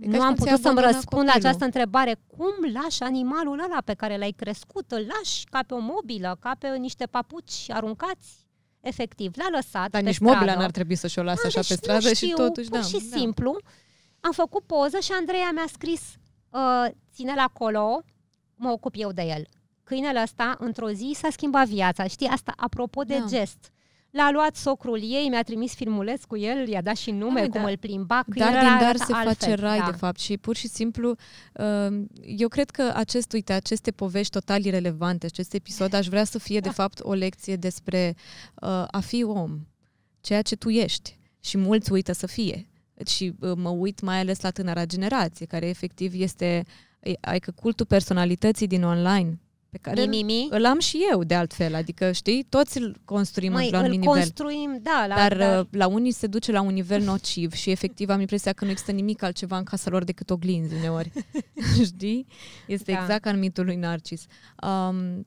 E nu am putut să-mi răspund la această întrebare. Cum lași animalul ăla pe care l-ai crescut? Îl lași ca pe o mobilă, ca pe niște papuci aruncați? efectiv, l-a lăsat Dar pe nici mobila n-ar trebui să-și o lasă așa deci pe stradă știu, și totuși, da. și da. simplu, am făcut poză și Andreea mi-a scris, uh, ține-l acolo, mă ocup eu de el câinele ăsta într-o zi s-a schimbat viața. Știi, asta apropo de da. gest. L-a luat socrul ei, mi-a trimis filmuleț cu el, i-a dat și nume, Ai, cum da. îl plimba. Că dar din dar se altfel, face rai, da. de fapt, și pur și simplu, uh, eu cred că acest, uite, aceste povești total irelevante, acest episod, aș vrea să fie, de da. fapt, o lecție despre uh, a fi om, ceea ce tu ești. Și mulți uită să fie. Și uh, mă uit mai ales la tânăra generație, care efectiv este, că adică, cultul personalității din online, pe care Mi-mi-mi. îl am și eu de altfel, adică știi, toți îl construim Măi, la un îl nivel. construim, da. La, dar, dar uh, la unii se duce la un nivel nociv și efectiv am impresia că nu există nimic altceva în casa lor decât oglinzi uneori, știi? Este da. exact ca în mitul lui Narcis. Um,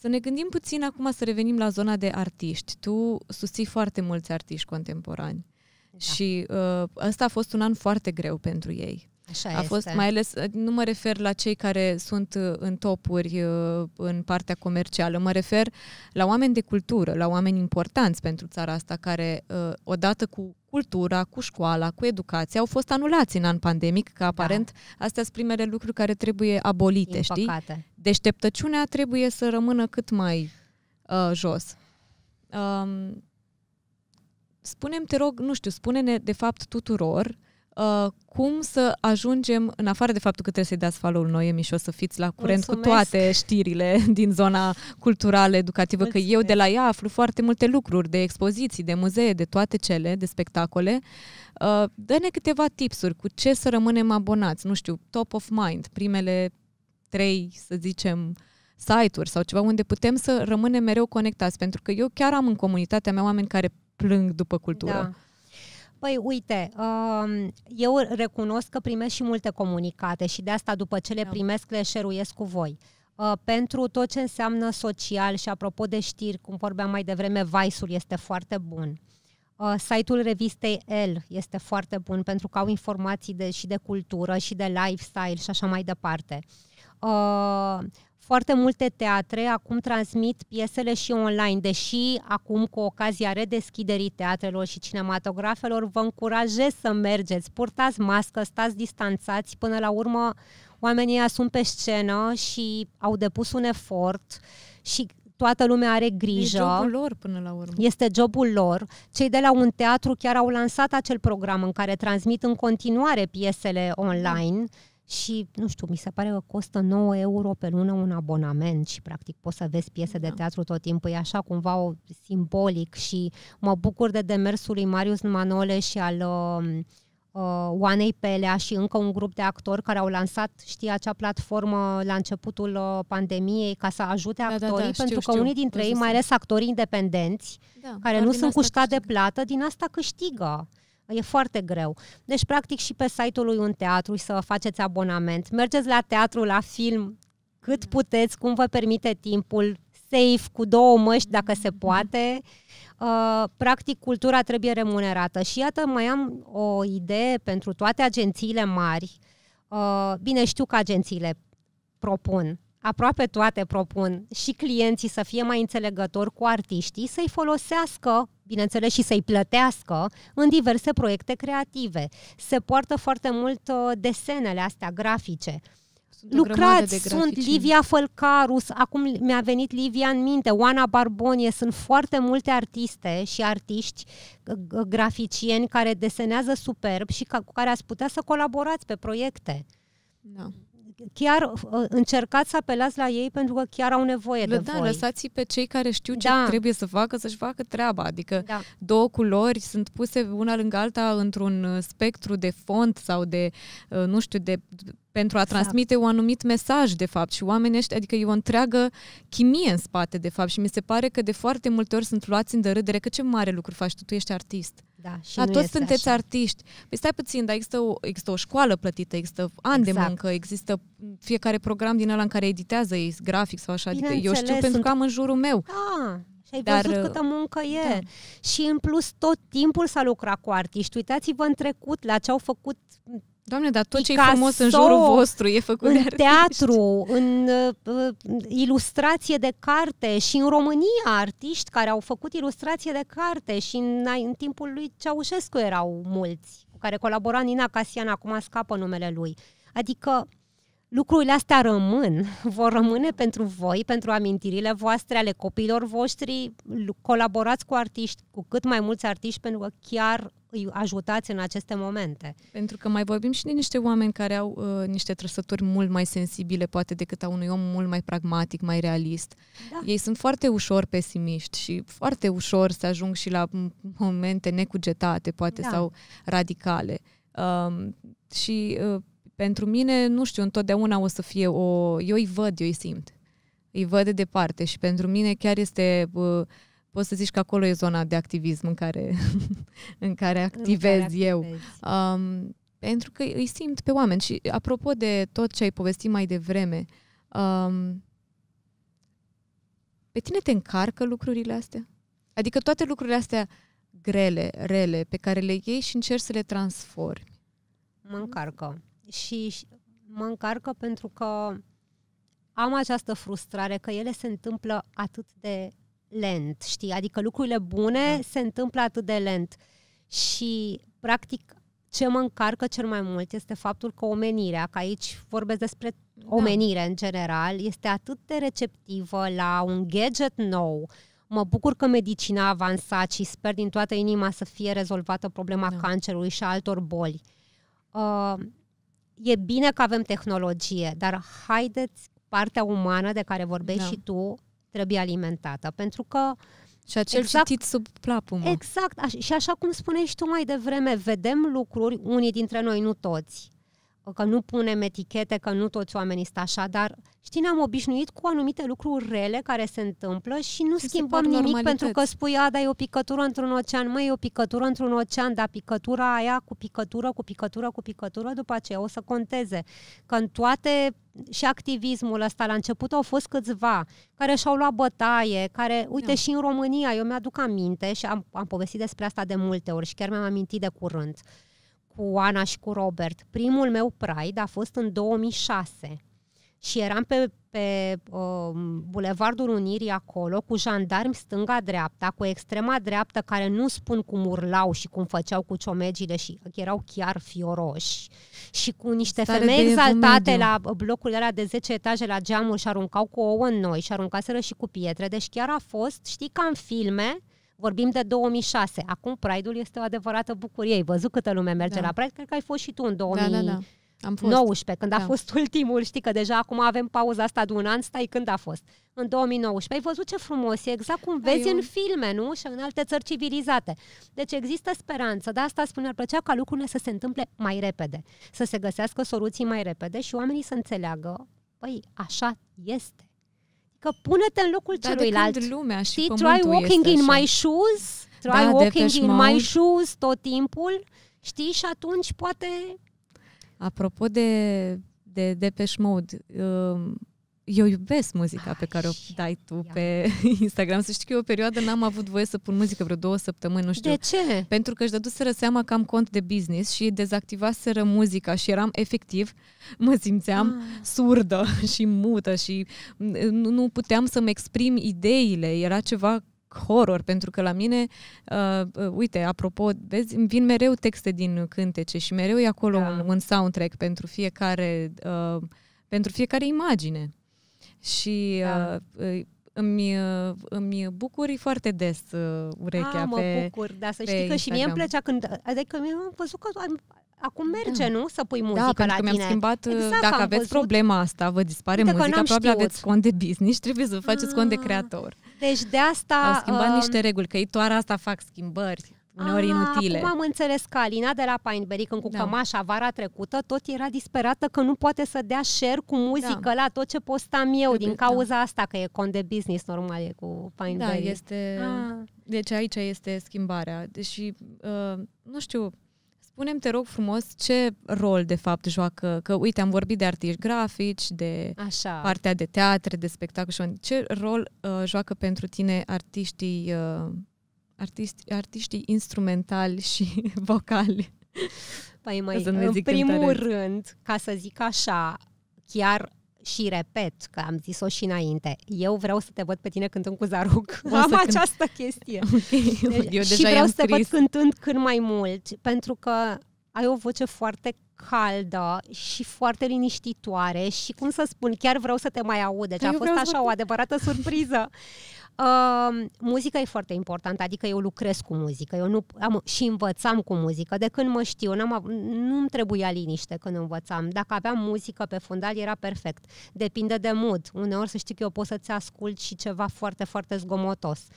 să ne gândim puțin acum să revenim la zona de artiști. Tu susții foarte mulți artiști contemporani. Da. Și uh, ăsta a fost un an foarte greu pentru ei. Așa a fost este. mai ales, uh, nu mă refer la cei care sunt uh, în topuri uh, în partea comercială, mă refer la oameni de cultură, la oameni importanți pentru țara asta, care odată cu cultura, cu școala, cu educația au fost anulați în an pandemic, că da. aparent da. astea sunt primele lucruri care trebuie abolite, Din știi? Păcate. Deșteptăciunea trebuie să rămână cât mai uh, jos. Um, spunem, te rog, nu știu, spune-ne de fapt tuturor uh, Uh, cum să ajungem, în afară de faptul că trebuie să-i dați follow Noemi și o să fiți la curent Mulțumesc. cu toate știrile din zona culturală, educativă, Mulțumesc. că eu de la ea aflu foarte multe lucruri, de expoziții, de muzee, de toate cele, de spectacole. Uh, dă-ne câteva tipsuri cu ce să rămânem abonați, nu știu, top of mind, primele trei, să zicem, site-uri sau ceva unde putem să rămânem mereu conectați, pentru că eu chiar am în comunitatea mea oameni care plâng după cultură. Da Păi uite, um, eu recunosc că primesc și multe comunicate și de asta după ce le da. primesc le share cu voi. Uh, pentru tot ce înseamnă social și apropo de știri, cum vorbeam mai devreme, Vice-ul este foarte bun. Uh, site-ul revistei El este foarte bun pentru că au informații de, și de cultură și de lifestyle și așa mai departe. Uh, foarte multe teatre acum transmit piesele și online, deși acum cu ocazia redeschiderii teatrelor și cinematografelor vă încurajez să mergeți, purtați mască, stați distanțați, până la urmă oamenii sunt pe scenă și au depus un efort și toată lumea are grijă. Este jobul lor până la urmă. Este jobul lor. Cei de la un teatru chiar au lansat acel program în care transmit în continuare piesele online. Da și, nu știu, mi se pare că costă 9 euro pe lună un abonament și practic poți să vezi piese da. de teatru tot timpul. E așa cumva o, simbolic și mă bucur de demersul lui Marius Manole și al uh, uh, Oanei Pelea și încă un grup de actori care au lansat, știi, acea platformă la începutul uh, pandemiei ca să ajute da, actorii, da, da, știu, pentru că știu, unii dintre ei, mai ales actorii independenți, da, care da, nu sunt cu de plată, din asta câștigă. E foarte greu. Deci, practic, și pe site-ul lui un teatru să faceți abonament. Mergeți la teatru, la film, cât da. puteți, cum vă permite timpul, safe, cu două măști dacă se mm-hmm. poate. Uh, practic, cultura trebuie remunerată. Și iată, mai am o idee pentru toate agențiile mari. Uh, bine, știu că agențiile propun, aproape toate propun, și clienții să fie mai înțelegători cu artiștii, să-i folosească bineînțeles, și să-i plătească în diverse proiecte creative. Se poartă foarte mult uh, desenele astea grafice. Sunt Lucrați, sunt Livia Fălcarus, acum mi-a venit Livia în minte, Oana Barbonie, sunt foarte multe artiste și artiști graficieni care desenează superb și cu care ați putea să colaborați pe proiecte. Da chiar uh, încercați să apelați la ei pentru că chiar au nevoie da, de da, voi. lăsați pe cei care știu ce da. trebuie să facă, să-și facă treaba. Adică da. două culori sunt puse una lângă alta într-un uh, spectru de font sau de, uh, nu știu, de pentru a exact. transmite exact. un anumit mesaj, de fapt, și oamenii ăștia, adică e o întreagă chimie în spate, de fapt, și mi se pare că de foarte multe ori sunt luați în dărâdere că ce mare lucru faci tu, tu ești artist. Da, și da, toți sunteți așa. artiști. Păi stai puțin, dar există o, există o școală plătită, există ani exact. de muncă, există fiecare program din ăla în care editează ei grafic sau așa. Bine adică înțeles, eu știu sunt... pentru că am în jurul meu. Da, și ai Dar, văzut uh, câtă muncă e. Da. Și în plus tot timpul s-a lucrat cu artiști. Uitați-vă în trecut la ce au făcut Doamne, dar tot ce e frumos în jurul vostru e făcut în de artiști. teatru, în uh, ilustrație de carte și în România artiști care au făcut ilustrație de carte și în, în timpul lui Ceaușescu erau mulți, cu care colabora Nina Casian, acum scapă numele lui. Adică lucrurile astea rămân, vor rămâne pentru voi, pentru amintirile voastre, ale copiilor voștri, colaborați cu artiști, cu cât mai mulți artiști, pentru că chiar îi ajutați în aceste momente. Pentru că mai vorbim și de niște oameni care au uh, niște trăsături mult mai sensibile, poate, decât a unui om mult mai pragmatic, mai realist. Da. Ei sunt foarte ușor pesimiști și foarte ușor să ajung și la momente necugetate, poate, da. sau radicale. Uh, și uh, pentru mine, nu știu, întotdeauna o să fie o... Eu îi văd, eu îi simt. Îi văd de departe și pentru mine chiar este... poți să zici că acolo e zona de activism în care, în care activez în care eu. Um, pentru că îi simt pe oameni. Și apropo de tot ce ai povestit mai devreme, um, pe tine te încarcă lucrurile astea? Adică toate lucrurile astea grele, rele, pe care le iei și încerci să le transformi. Mă încarcă și mă încarcă pentru că am această frustrare că ele se întâmplă atât de lent, știi? Adică lucrurile bune da. se întâmplă atât de lent. Și, practic, ce mă încarcă cel mai mult este faptul că omenirea, că aici vorbesc despre da. omenire da. în general, este atât de receptivă la un gadget nou. Mă bucur că medicina a avansat și sper din toată inima să fie rezolvată problema da. cancerului și altor boli. Uh, e bine că avem tehnologie, dar haideți partea umană de care vorbești da. și tu trebuie alimentată, pentru că și acel exact, citit sub plapumă. Exact. Aș, și așa cum spuneai tu mai devreme, vedem lucruri, unii dintre noi, nu toți, că nu punem etichete, că nu toți oamenii sunt așa, dar știi, ne-am obișnuit cu anumite lucruri rele care se întâmplă și nu schimbăm nimic pentru că spui, a, da, e o picătură într-un ocean, măi, e o picătură într-un ocean, dar picătura aia cu picătură, cu picătură, cu picătură, după aceea o să conteze. Că în toate și activismul ăsta, la început au fost câțiva care și-au luat bătaie, care, uite, da. și în România, eu mi-aduc aminte și am, am povestit despre asta de multe ori și chiar mi-am amintit de curând. Uh, cu Ana și cu Robert. Primul meu Pride a fost în 2006 și eram pe, pe uh, Bulevardul Unirii acolo cu jandarmi stânga-dreapta, cu extrema dreaptă care nu spun cum urlau și cum făceau cu ciomegile și erau chiar fioroși și cu niște Stare femei exaltate la blocurile alea de 10 etaje la geamul și aruncau cu ouă în noi și aruncaseră și cu pietre. Deci chiar a fost, știi, ca în filme, Vorbim de 2006. Acum Pride-ul este o adevărată bucurie. Ai văzut câtă lume merge da. la Pride? Cred că ai fost și tu în 2000. Da, da, da. Am fost. 19, când da. a fost ultimul, știi că deja acum avem pauza asta de un an, stai când a fost. În 2019. Ai văzut ce frumos e, exact cum vezi Aiu. în filme, nu? Și în alte țări civilizate. Deci există speranță, de asta spune, ar plăcea ca lucrurile să se întâmple mai repede, să se găsească soluții mai repede și oamenii să înțeleagă, păi, așa este că pune-te în locul Dar celuilalt. Dar lumea și Știi, try walking in așa. my shoes, da, try da, walking in my shoes tot timpul, știi, și atunci poate... Apropo de, de Depeche Mode, uh, eu iubesc muzica pe care o dai tu pe Instagram. Să știi că eu o perioadă n-am avut voie să pun muzică vreo două săptămâni, nu știu. De ce? Pentru că își dăduseră seama că am cont de business și dezactivaseră muzica și eram efectiv, mă simțeam ah. surdă și mută și nu puteam să-mi exprim ideile. Era ceva horror, pentru că la mine, uh, uh, uite, apropo, vezi, îmi vin mereu texte din cântece și mereu e acolo da. un, un soundtrack pentru fiecare, uh, pentru fiecare imagine și da. uh, îmi, uh, îmi bucuri foarte des uh, urechea A, mă pe bucur, dar să știi că și mie îmi plăcea când... Adică mi am văzut că am, Acum merge, da. nu? Să pui da, muzică da, la pentru că mi-am schimbat, uh, exact, dacă aveți văzut. problema asta, vă dispare Uite muzica, probabil știut. aveți cont de business, trebuie să faceți ah. cont de ah. creator. Deci de asta... Au schimbat um, niște reguli, că ei toara asta fac schimbări uneori A, ah, inutile. Acum am înțeles că Alina de la Pineberry, când cu da. cămașa vara trecută, tot era disperată că nu poate să dea share cu muzică da. la tot ce postam eu, Trebuie, din cauza da. asta că e cont de business normal e cu da, Pineberry. Da, este... A. Ah. Deci aici este schimbarea. Deși, uh, nu știu, Spunem, te rog frumos, ce rol de fapt joacă, că uite, am vorbit de artiști grafici, de Așa. partea de teatre, de spectacol, ce rol uh, joacă pentru tine artiștii uh, artiști, artiștii instrumentali și vocali. Păi mai în primul în rând, ca să zic așa, chiar și repet, că am zis-o și înainte, eu vreau să te văd pe tine cântând cu Zaruc. O am cânt. chestie. Okay, deci, eu deja și vreau să te văd cântând cât mai mult, pentru că ai o voce foarte caldă și foarte liniștitoare și, cum să spun, chiar vreau să te mai aud. Deci a fost așa o adevărată surpriză. Uh, muzica e foarte importantă, adică eu lucrez cu muzică, eu nu am, și învățam cu muzică. De când mă știu, n-am, nu-mi trebuia liniște când învățam. Dacă aveam muzică pe fundal, era perfect. Depinde de mood. Uneori, să știi că eu pot să-ți ascult și ceva foarte, foarte zgomotos. Uh,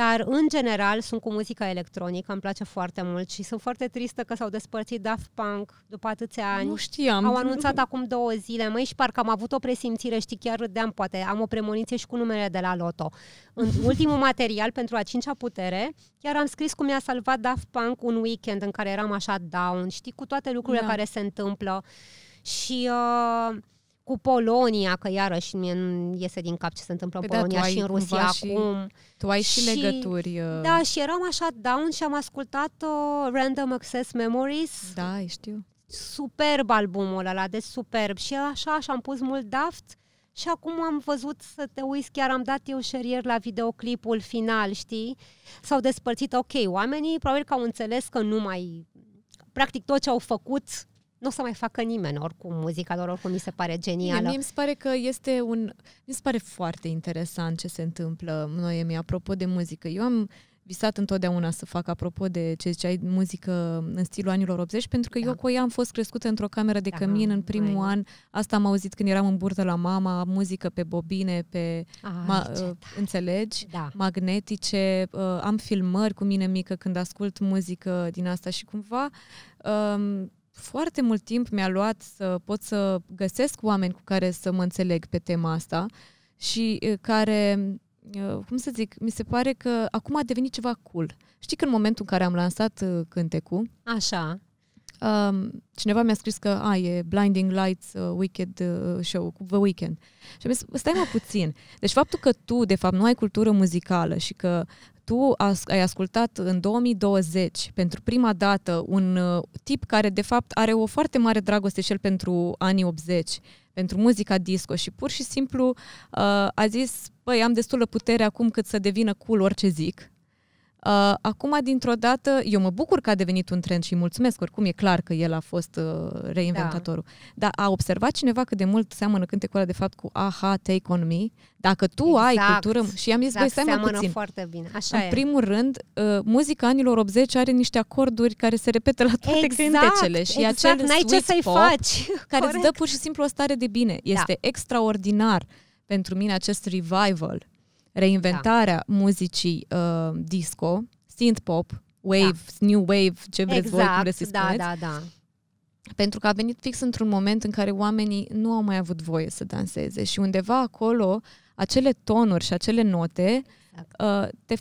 dar, în general, sunt cu muzica electronică, îmi place foarte mult și sunt foarte tristă că s-au despărțit Daft Punk după atâția ani. Nu știam. Au anunțat acum două zile, măi, și parcă am avut o presimțire, știi, chiar râdeam, poate am o premoniție și cu numele de la Loto. În ultimul material, pentru a cincea putere, chiar am scris cum mi-a salvat Daft Punk un weekend în care eram așa down, știi, cu toate lucrurile da. care se întâmplă. Și... Uh, cu Polonia, că iarăși mie nu iese din cap ce se întâmplă în păi da, Polonia da, și în Rusia și, acum. Tu ai și, și legături. Uh, da, și eram așa down și am ascultat uh, Random Access Memories. Da, știu. Superb albumul ăla, de superb. Și așa, și am pus mult daft. Și acum am văzut să te uiți, chiar am dat eu șerier la videoclipul final, știi? S-au despărțit, ok, oamenii probabil că au înțeles că nu mai... Practic tot ce au făcut nu o să mai facă nimeni oricum muzica lor, oricum mi se pare genială. Mie mi se pare că este un... Mi se pare foarte interesant ce se întâmplă, Noemi, apropo de muzică. Eu am visat întotdeauna să fac, apropo de ce ziceai, muzică în stilul anilor 80, pentru că da. eu cu ea am fost crescută într-o cameră de da, cămin în primul mai... an. Asta am auzit când eram în burtă la mama, muzică pe bobine, pe, ah, Ai, ma, uh, înțelegi, da. magnetice. Uh, am filmări cu mine mică când ascult muzică din asta și cumva... Um, foarte mult timp mi-a luat să pot să găsesc oameni cu care să mă înțeleg pe tema asta și care, cum să zic, mi se pare că acum a devenit ceva cool. Știi că în momentul în care am lansat cântecul, Așa. cineva mi-a scris că a, e Blinding Lights Weekend Wicked Show The Weekend. Și am zis, stai mă puțin. Deci faptul că tu, de fapt, nu ai cultură muzicală și că tu ai ascultat în 2020 pentru prima dată un uh, tip care de fapt are o foarte mare dragoste și el pentru anii 80, pentru muzica disco și pur și simplu uh, a zis, băi, am destulă putere acum cât să devină cool orice zic Uh, acum, dintr-o dată, eu mă bucur că a devenit un trend și mulțumesc, oricum e clar că el a fost uh, reinventatorul. Da. Dar a observat cineva cât de mult seamănă cântecul ăla de fapt cu Aha, Take On Me? Dacă tu exact. ai cultură... Și am zis, exact, băi, stai puțin. foarte bine, așa În e. primul rând, uh, muzica anilor 80 are niște acorduri care se repetă la toate exact, cântecele și exact, acel n-ai ce să-i faci. care Corect. îți dă pur și simplu o stare de bine. Este da. extraordinar pentru mine acest revival reinventarea da. muzicii uh, disco, synth pop, wave, da. new wave, ce vreți exact, voi, cum exact, vreți să da, spuneți. Da, da, da. Pentru că a venit fix într-un moment în care oamenii nu au mai avut voie să danseze și undeva acolo acele tonuri și acele note exact. uh, te,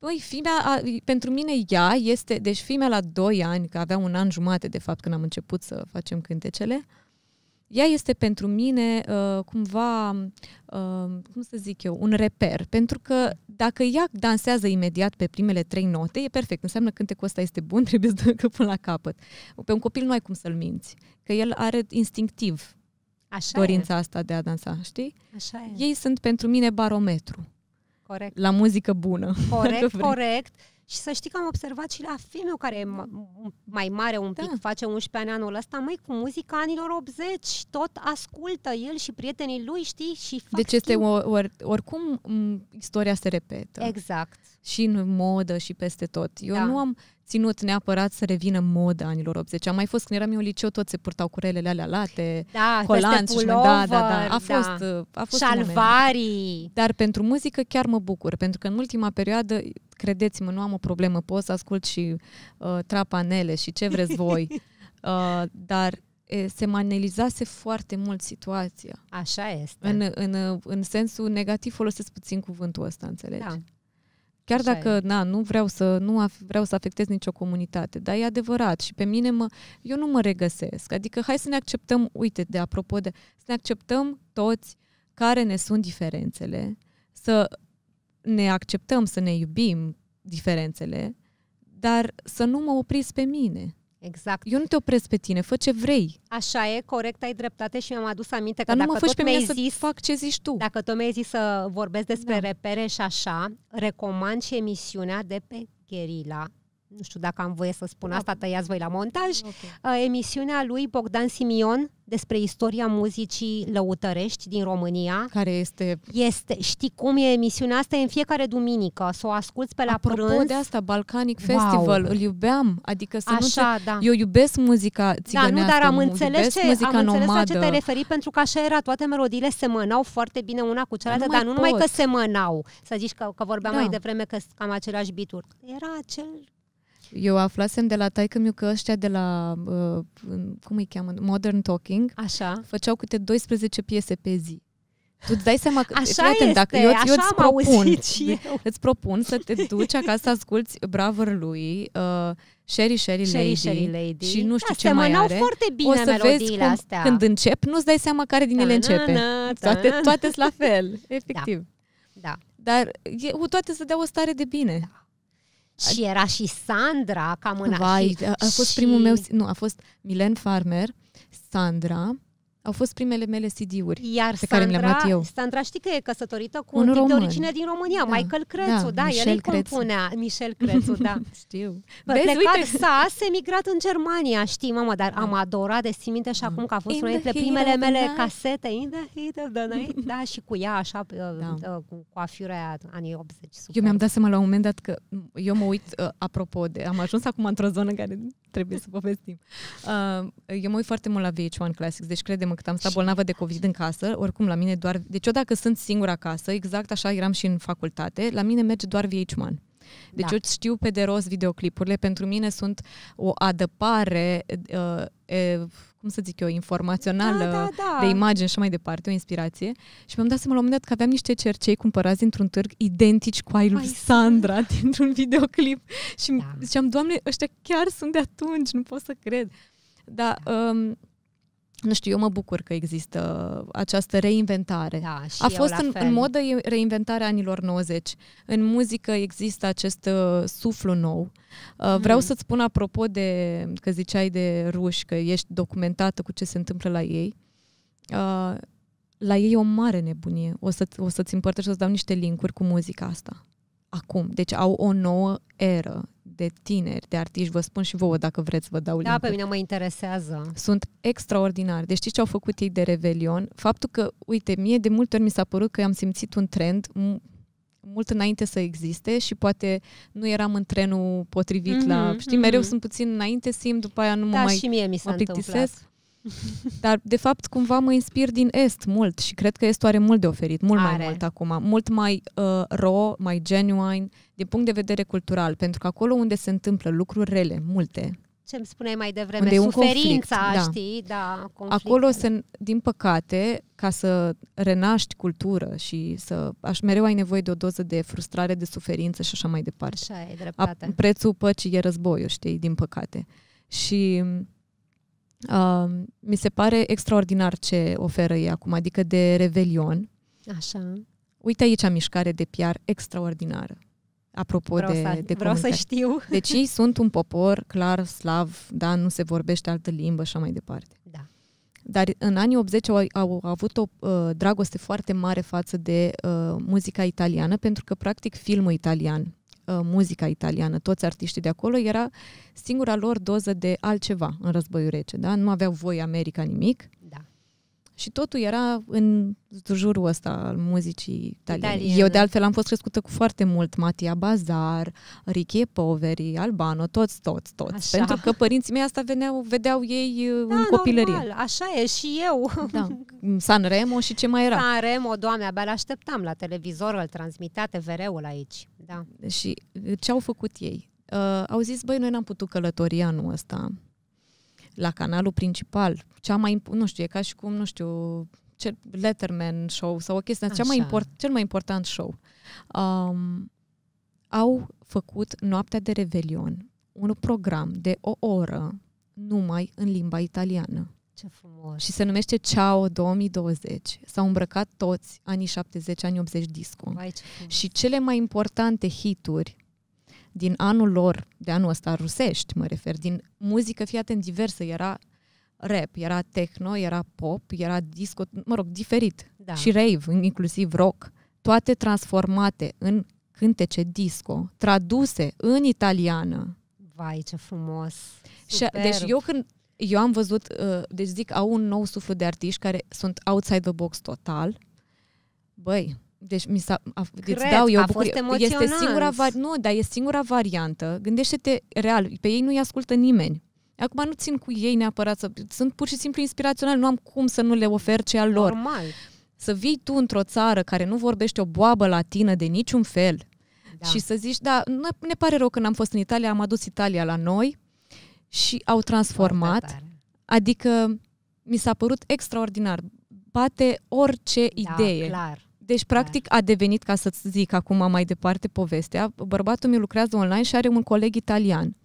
Băi, fimea, a, pentru mine ea este, deci fimea la 2 ani, că avea un an jumate de fapt când am început să facem cântecele, uh, ea este pentru mine uh, cumva, uh, cum să zic eu, un reper. Pentru că dacă ea dansează imediat pe primele trei note, e perfect. Înseamnă că cântecul ăsta este bun, trebuie să ducă până la capăt. Pe un copil nu ai cum să-l minți, că el are instinctiv Așa dorința e. asta de a dansa, știi? Așa e. Ei sunt pentru mine barometru. Corect. La muzică bună. Corect, corect. Și să știi că am observat și la filmul care e mai mare un pic, da. face 11 ani anul ăsta, mai cu muzica anilor 80, tot ascultă el și prietenii lui, știi, și fac Deci este o, or, oricum istoria se repetă. Exact. Și în modă și peste tot. Eu da. nu am ținut neapărat să revină moda anilor 80. Am mai fost când eram eu liceu, toți se purtau cu relele alea late, da, colanți și da, da, da. A fost, da. A fost Șalvarii. Dar pentru muzică chiar mă bucur, pentru că în ultima perioadă, credeți-mă, nu am o problemă, pot să ascult și uh, trapanele și ce vreți voi, uh, dar e, se manelizase foarte mult situația. Așa este. În, în, în sensul negativ folosesc puțin cuvântul ăsta, înțelegi? Da. Chiar Așa dacă e. na, nu vreau să nu af- vreau să afectez nicio comunitate, dar e adevărat și pe mine mă, eu nu mă regăsesc. Adică hai să ne acceptăm, uite, de apropo de să ne acceptăm toți care ne sunt diferențele, să ne acceptăm, să ne iubim diferențele, dar să nu mă opriți pe mine. Exact. Eu nu te opresc pe tine, fă ce vrei. Așa e, corect, ai dreptate și mi-am adus aminte că Dar dacă nu mă tot pe mine zis, să fac ce zici tu. Dacă tot mi-ai zis să vorbesc despre da. repere și așa, recomand și emisiunea de pe Gherila nu știu dacă am voie să spun da. asta, tăiați voi la montaj, okay. Uh, emisiunea lui Bogdan Simion despre istoria muzicii lăutărești din România. Care este... este știi cum e emisiunea asta? E în fiecare duminică. Să o asculți pe la Apropo prânz. Apropo de asta, Balcanic Festival, wow. îl iubeam. Adică să Așa, nu da. Eu iubesc muzica țigănească. Da, nu, dar am înțeles, ce, am nomadă. înțeles la ce te referi, pentru că așa era. Toate melodiile semănau foarte bine una cu cealaltă, dar nu numai că semănau. Să zici că, că vorbeam da. mai devreme că cam același bituri. Era acel eu aflasem de la taică miu că ăștia de la, uh, cum îi cheamă, Modern Talking, Așa. făceau câte 12 piese pe zi. Tu îți dai seama că, așa prieten, este, dacă eu, așa eu îți propun, și eu. îți propun să te duci acasă să asculti Braver lui, uh, Sherry, Sherry, Sherry Lady, Sherry Lady și nu știu da, ce mai are, foarte bine o să vezi cum, astea. când încep, nu-ți dai seama care din ele începe. Toate, toate sunt la fel, da. efectiv. Da. Dar toate să dea o stare de bine. Da. Și era și Sandra, cam în Vai, a, a fost și... primul meu, nu, a fost Milen Farmer, Sandra, au fost primele mele CD-uri Iar pe Sandra, care mi le-am luat eu. Sandra știi că e căsătorită cu un, un tip român. de origine din România, da. Michael da, Crețu, da, da Michel el îi compunea. Michel Crețu, da. Știu. Vezi, plecat, uite. s-a emigrat în Germania, știi, mamă, dar da. am adorat de siminte și da. acum că a fost una dintre primele mele night. casete, In the heat of the night, da, și cu ea, așa, da. Uh, uh, cu aia, anii 80. Super. Eu mi-am dat seama la un moment dat că eu mă uit, uh, apropo, de, am ajuns acum într-o zonă care trebuie să povestim. Uh, eu mă uit foarte mult la VH1 Classics, deci credem crede-mă, cât am stat bolnavă de COVID în casă, oricum la mine doar... Deci eu dacă sunt singura acasă, exact așa eram și în facultate, la mine merge doar VH1. Deci da. eu știu pe de rost videoclipurile, pentru mine sunt o adăpare, uh, e, cum să zic eu, informațională, da, da, da. de imagini și mai departe, o inspirație. Și mi-am dat seama la un moment dat că aveam niște cercei cumpărați dintr-un târg identici cu ai lui Sandra dintr-un videoclip. Și da. ziceam, doamne, ăștia chiar sunt de atunci, nu pot să cred. Dar... Da. Um, nu știu, eu mă bucur că există această reinventare. Da, și A fost în, în modă reinventarea anilor 90. În muzică există acest uh, suflu nou. Uh, mm. Vreau să-ți spun apropo de, că ziceai de ruși, că ești documentată cu ce se întâmplă la ei. Uh, la ei e o mare nebunie. O, să, o să-ți împărtășesc, o să dau niște linkuri cu muzica asta. Acum. Deci au o nouă eră de tineri, de artiști, vă spun și vouă dacă vreți, vă dau link. Da, pe mine mă interesează. Sunt extraordinari. Deci știți ce au făcut ei de Revelion? Faptul că, uite, mie de multe ori mi s-a părut că am simțit un trend mult înainte să existe și poate nu eram în trenul potrivit mm-hmm, la... Mhm, știi, mm-hmm. mereu mhm. sunt puțin înainte, simt, după aia nu mă da, mai și mie mi s-a Întâmplat. Dar, de fapt, cumva mă inspir din Est mult și cred că Estul are mult de oferit, mult are. mai mult acum, mult mai uh, raw, mai genuine, din punct de vedere cultural, pentru că acolo unde se întâmplă lucruri rele, multe, ce îmi spuneai mai devreme, unde suferința, conflict, da. știi? Da, Da, Acolo, se, din păcate, ca să renaști cultură și să... Aș, mereu ai nevoie de o doză de frustrare, de suferință și așa mai departe. Așa e, dreptate. A, prețul păcii e războiul, știi, din păcate. Și Uh, mi se pare extraordinar ce oferă ei acum, adică de revelion. Așa. Uite aici a mișcare de PR extraordinară. Apropo vreau de, să, de Vreau să știu. Deci ei sunt un popor clar slav, da, nu se vorbește altă limbă și așa mai departe. Da. Dar în anii 80 au, au avut o uh, dragoste foarte mare față de uh, muzica italiană, pentru că practic filmul italian uh, muzica italiană, toți artiștii de acolo, era singura lor doză de altceva în războiul rece. Da? Nu aveau voi America nimic, și totul era în jurul ăsta al muzicii italiene. italiene. Eu de altfel am fost crescută cu foarte mult Matia Bazar, Richie Poveri, Albano, toți, toți, toți. Așa. Pentru că părinții mei asta veneau, vedeau ei uh, da, în copilărie. Normal, așa e și eu. Da. Sanremo și ce mai era. Sanremo, doamne, abia l-așteptam la televizor, îl transmitea TVR-ul aici. Da. Și ce au făcut ei? Uh, au zis, băi, noi n-am putut călători anul ăsta la canalul principal. Cea mai, nu știu, e ca și cum, nu știu, ce, Letterman show sau o chestie, cea mai import, cel mai important show. Um, au făcut Noaptea de Revelion, un program de o oră numai în limba italiană. Ce frumos! Și se numește Ciao 2020. S-au îmbrăcat toți anii 70, anii 80 disco. Vai, ce și cele mai importante hituri din anul lor, de anul ăsta rusești, mă refer, din muzică, fii atent, diversă, era rap, era techno, era pop, era disco, mă rog, diferit. Da. Și rave, inclusiv rock, toate transformate în cântece disco, traduse în italiană. Vai, ce frumos! Și, deci eu când eu am văzut, uh, deci zic, au un nou suflu de artiști care sunt outside the box total. Băi, deci mi s-a, a, deci Cred, îți dau eu a fost Este singura var- nu, dar e singura variantă. Gândește-te real, pe ei nu-i ascultă nimeni. Acum nu țin cu ei neapărat, să, sunt pur și simplu inspirațional, nu am cum să nu le ofer ce al lor. Normal. Să vii tu într-o țară care nu vorbește o boabă latină de niciun fel da. și să zici, da, ne pare rău că n-am fost în Italia, am adus Italia la noi și au transformat. Adică mi s-a părut extraordinar. Bate orice da, idee. clar deci, da. practic, a devenit, ca să-ți zic acum mai departe povestea, bărbatul meu lucrează online și are un coleg italian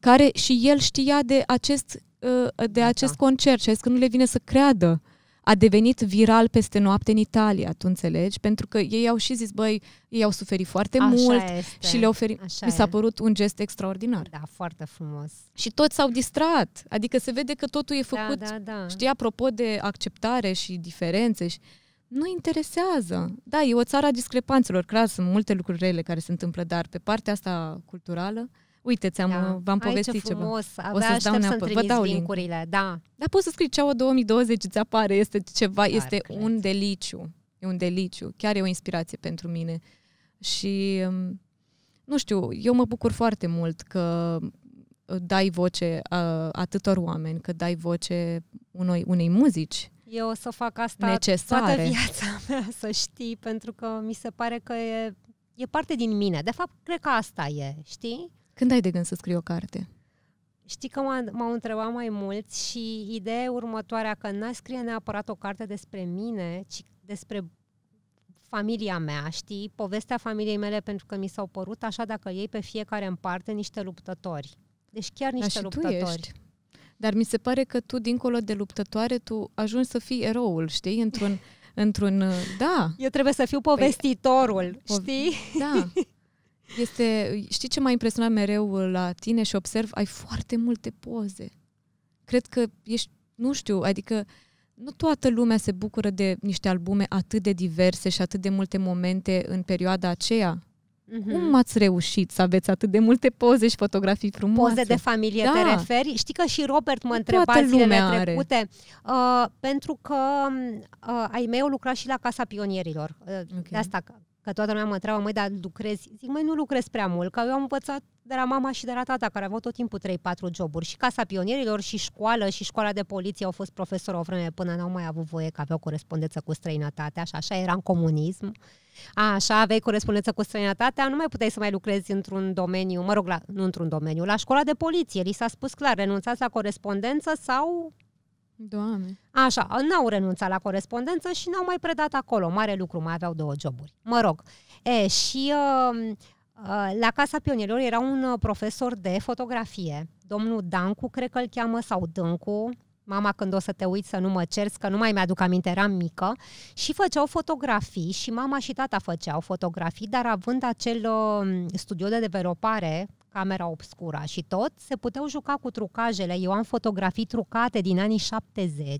care și el știa de acest, ă, de da, acest da. concert și a zis că nu le vine să creadă. A devenit viral peste noapte în Italia, tu înțelegi? Pentru că ei au și zis, băi, ei au suferit foarte Așa mult este. și le oferi... Așa Mi s-a părut un gest extraordinar. Da, foarte frumos. Și toți s-au distrat. Adică se vede că totul e făcut, da, da, da. știi, apropo de acceptare și diferențe și... Uh, nu interesează. Da, e o țară a discrepanțelor, clar, sunt multe lucruri rele care se întâmplă, dar pe partea asta culturală, uite, ți-am, da. v-am povestit Ai, ce frumos. ceva. Abia o să-ți dau neapărat. Vă dau linkurile, da. Dar poți să scrii Ceaua 2020, îți apare, este ceva, Dar, este cred. un deliciu. E un deliciu, chiar e o inspirație pentru mine. Și, mm, nu știu, eu mă bucur foarte mult că uh, dai voce a, uh, atâtor oameni, că dai voce unui, unei muzici eu o să fac asta necesare. toată viața mea, să știi, pentru că mi se pare că e, e parte din mine. De fapt, cred că asta e, știi? Când ai de gând să scrii o carte? Știi că m-au întrebat mai mult și ideea e următoarea, că n-aș scrie neapărat o carte despre mine, ci despre familia mea, știi? Povestea familiei mele, pentru că mi s-au părut așa dacă ei pe fiecare în parte niște luptători. Deci chiar niște da, și luptători. Tu ești. Dar mi se pare că tu, dincolo de luptătoare, tu ajungi să fii eroul, știi? Într-un... într-un uh, da. Eu trebuie să fiu povestitorul, păi, știi? Da. Este, știi ce m-a impresionat mereu la tine și observ? Ai foarte multe poze. Cred că ești, nu știu, adică nu toată lumea se bucură de niște albume atât de diverse și atât de multe momente în perioada aceea. Mm-hmm. Cum ați reușit să aveți atât de multe poze și fotografii frumoase? Poze de familie da. te referi? Știi că și Robert mă întreba zilele trecute. Are. Uh, pentru că uh, ai au lucra și la Casa Pionierilor. Uh, okay. De asta că toată lumea mă întreabă, măi, dar lucrezi? Zic, măi, nu lucrez prea mult, că eu am învățat de la mama și de la tata, care aveau tot timpul 3-4 joburi. Și Casa Pionierilor, și școală, și școala de poliție au fost profesori o vreme până n-au mai avut voie că aveau corespondență cu străinătatea și așa era în comunism. A, așa aveai corespondență cu străinătatea, nu mai puteai să mai lucrezi într-un domeniu, mă rog, la, nu într-un domeniu, la școala de poliție. Li s-a spus clar, renunțați la corespondență sau Doamne. Așa, n-au renunțat la corespondență și n-au mai predat acolo. Mare lucru, mai aveau două joburi. Mă rog. E, și uh, uh, la Casa Pionierilor era un uh, profesor de fotografie. Domnul Dancu, cred că îl cheamă, sau Dâncu, mama când o să te uiți să nu mă cerți, că nu mai mi-aduc aminte, eram mică, și făceau fotografii și mama și tata făceau fotografii, dar având acel uh, studio de developare camera obscura și tot, se puteau juca cu trucajele. Eu am fotografii trucate din anii 70.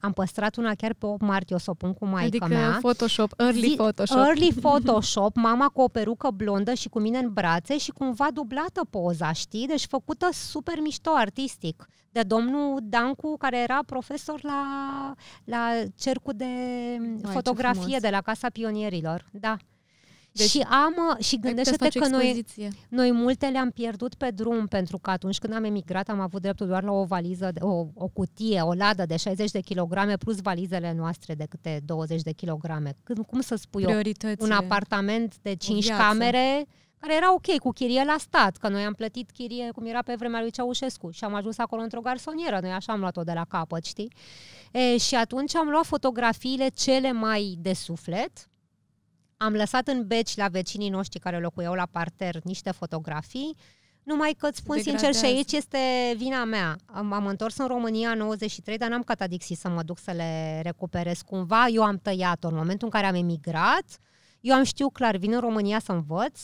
Am păstrat una chiar pe 8 martie, o să o pun cu maica adică mea. Photoshop, early Zi, Photoshop. Early Photoshop, mama cu o perucă blondă și cu mine în brațe și cumva dublată poza, știi? Deci făcută super mișto artistic de domnul Dancu, care era profesor la, la cercul de fotografie de la Casa Pionierilor. Da. Deci și am și gândește-te că noi, noi multe le-am pierdut pe drum pentru că atunci când am emigrat am avut dreptul doar la o valiză, o, o cutie, o ladă de 60 de kilograme plus valizele noastre de câte 20 de kilograme. Când, cum să spui eu, un apartament de 5 camere care era ok cu chirie la stat, că noi am plătit chirie cum era pe vremea lui Ceaușescu și am ajuns acolo într-o garsonieră, noi așa am luat-o de la capăt, știi? E, și atunci am luat fotografiile cele mai de suflet, am lăsat în beci la vecinii noștri care locuiau la parter niște fotografii, numai că îți spun Degradează. sincer și aici este vina mea. M-am întors în România în 93, dar n-am catadixit să mă duc să le recuperez. Cumva eu am tăiat-o în momentul în care am emigrat. Eu am știut clar, vin în România să învăț,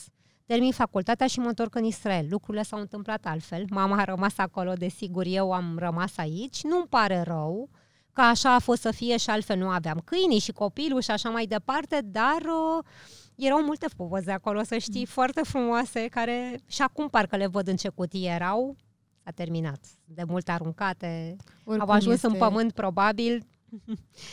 termin facultatea și mă întorc în Israel. Lucrurile s-au întâmplat altfel. Mama a rămas acolo, desigur, eu am rămas aici. Nu-mi pare rău. Uh, că așa a fost să fie și altfel nu aveam câinii și copilul și așa mai departe, dar uh, erau multe poze acolo, să știi, mm. foarte frumoase, care și acum parcă le văd în ce cutie erau, a terminat, de mult aruncate, Oricum au ajuns este... în pământ probabil,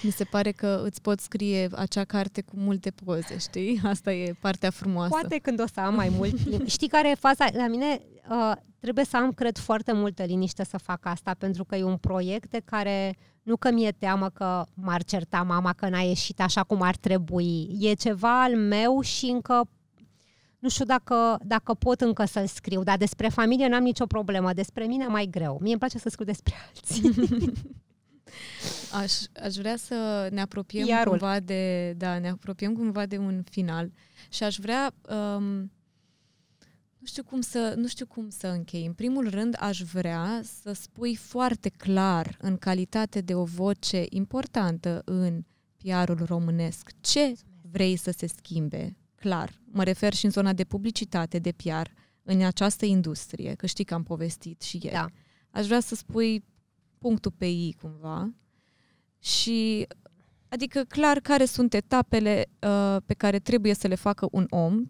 mi se pare că îți pot scrie acea carte cu multe poze, știi? Asta e partea frumoasă. Poate când o să am mai mult. știi care e faza? La mine uh, trebuie să am, cred, foarte multă liniște să fac asta, pentru că e un proiect de care nu că mi-e teamă că m-ar certa mama că n-a ieșit așa cum ar trebui. E ceva al meu și încă nu știu dacă, dacă pot încă să-l scriu, dar despre familie n-am nicio problemă, despre mine mai greu. Mie îmi place să scriu despre alții. Aș, aș vrea să ne apropiem Iarul. cumva de, da, ne apropiem cumva de un final și aș vrea um, nu știu cum să, nu știu cum să închei. În primul rând, aș vrea să spui foarte clar, în calitate de o voce importantă în PR-ul românesc, ce vrei să se schimbe, clar. Mă refer și în zona de publicitate, de PR, în această industrie, că știi că am povestit și ieri. Da. Aș vrea să spui punctul pe ei cumva și adică clar care sunt etapele uh, pe care trebuie să le facă un om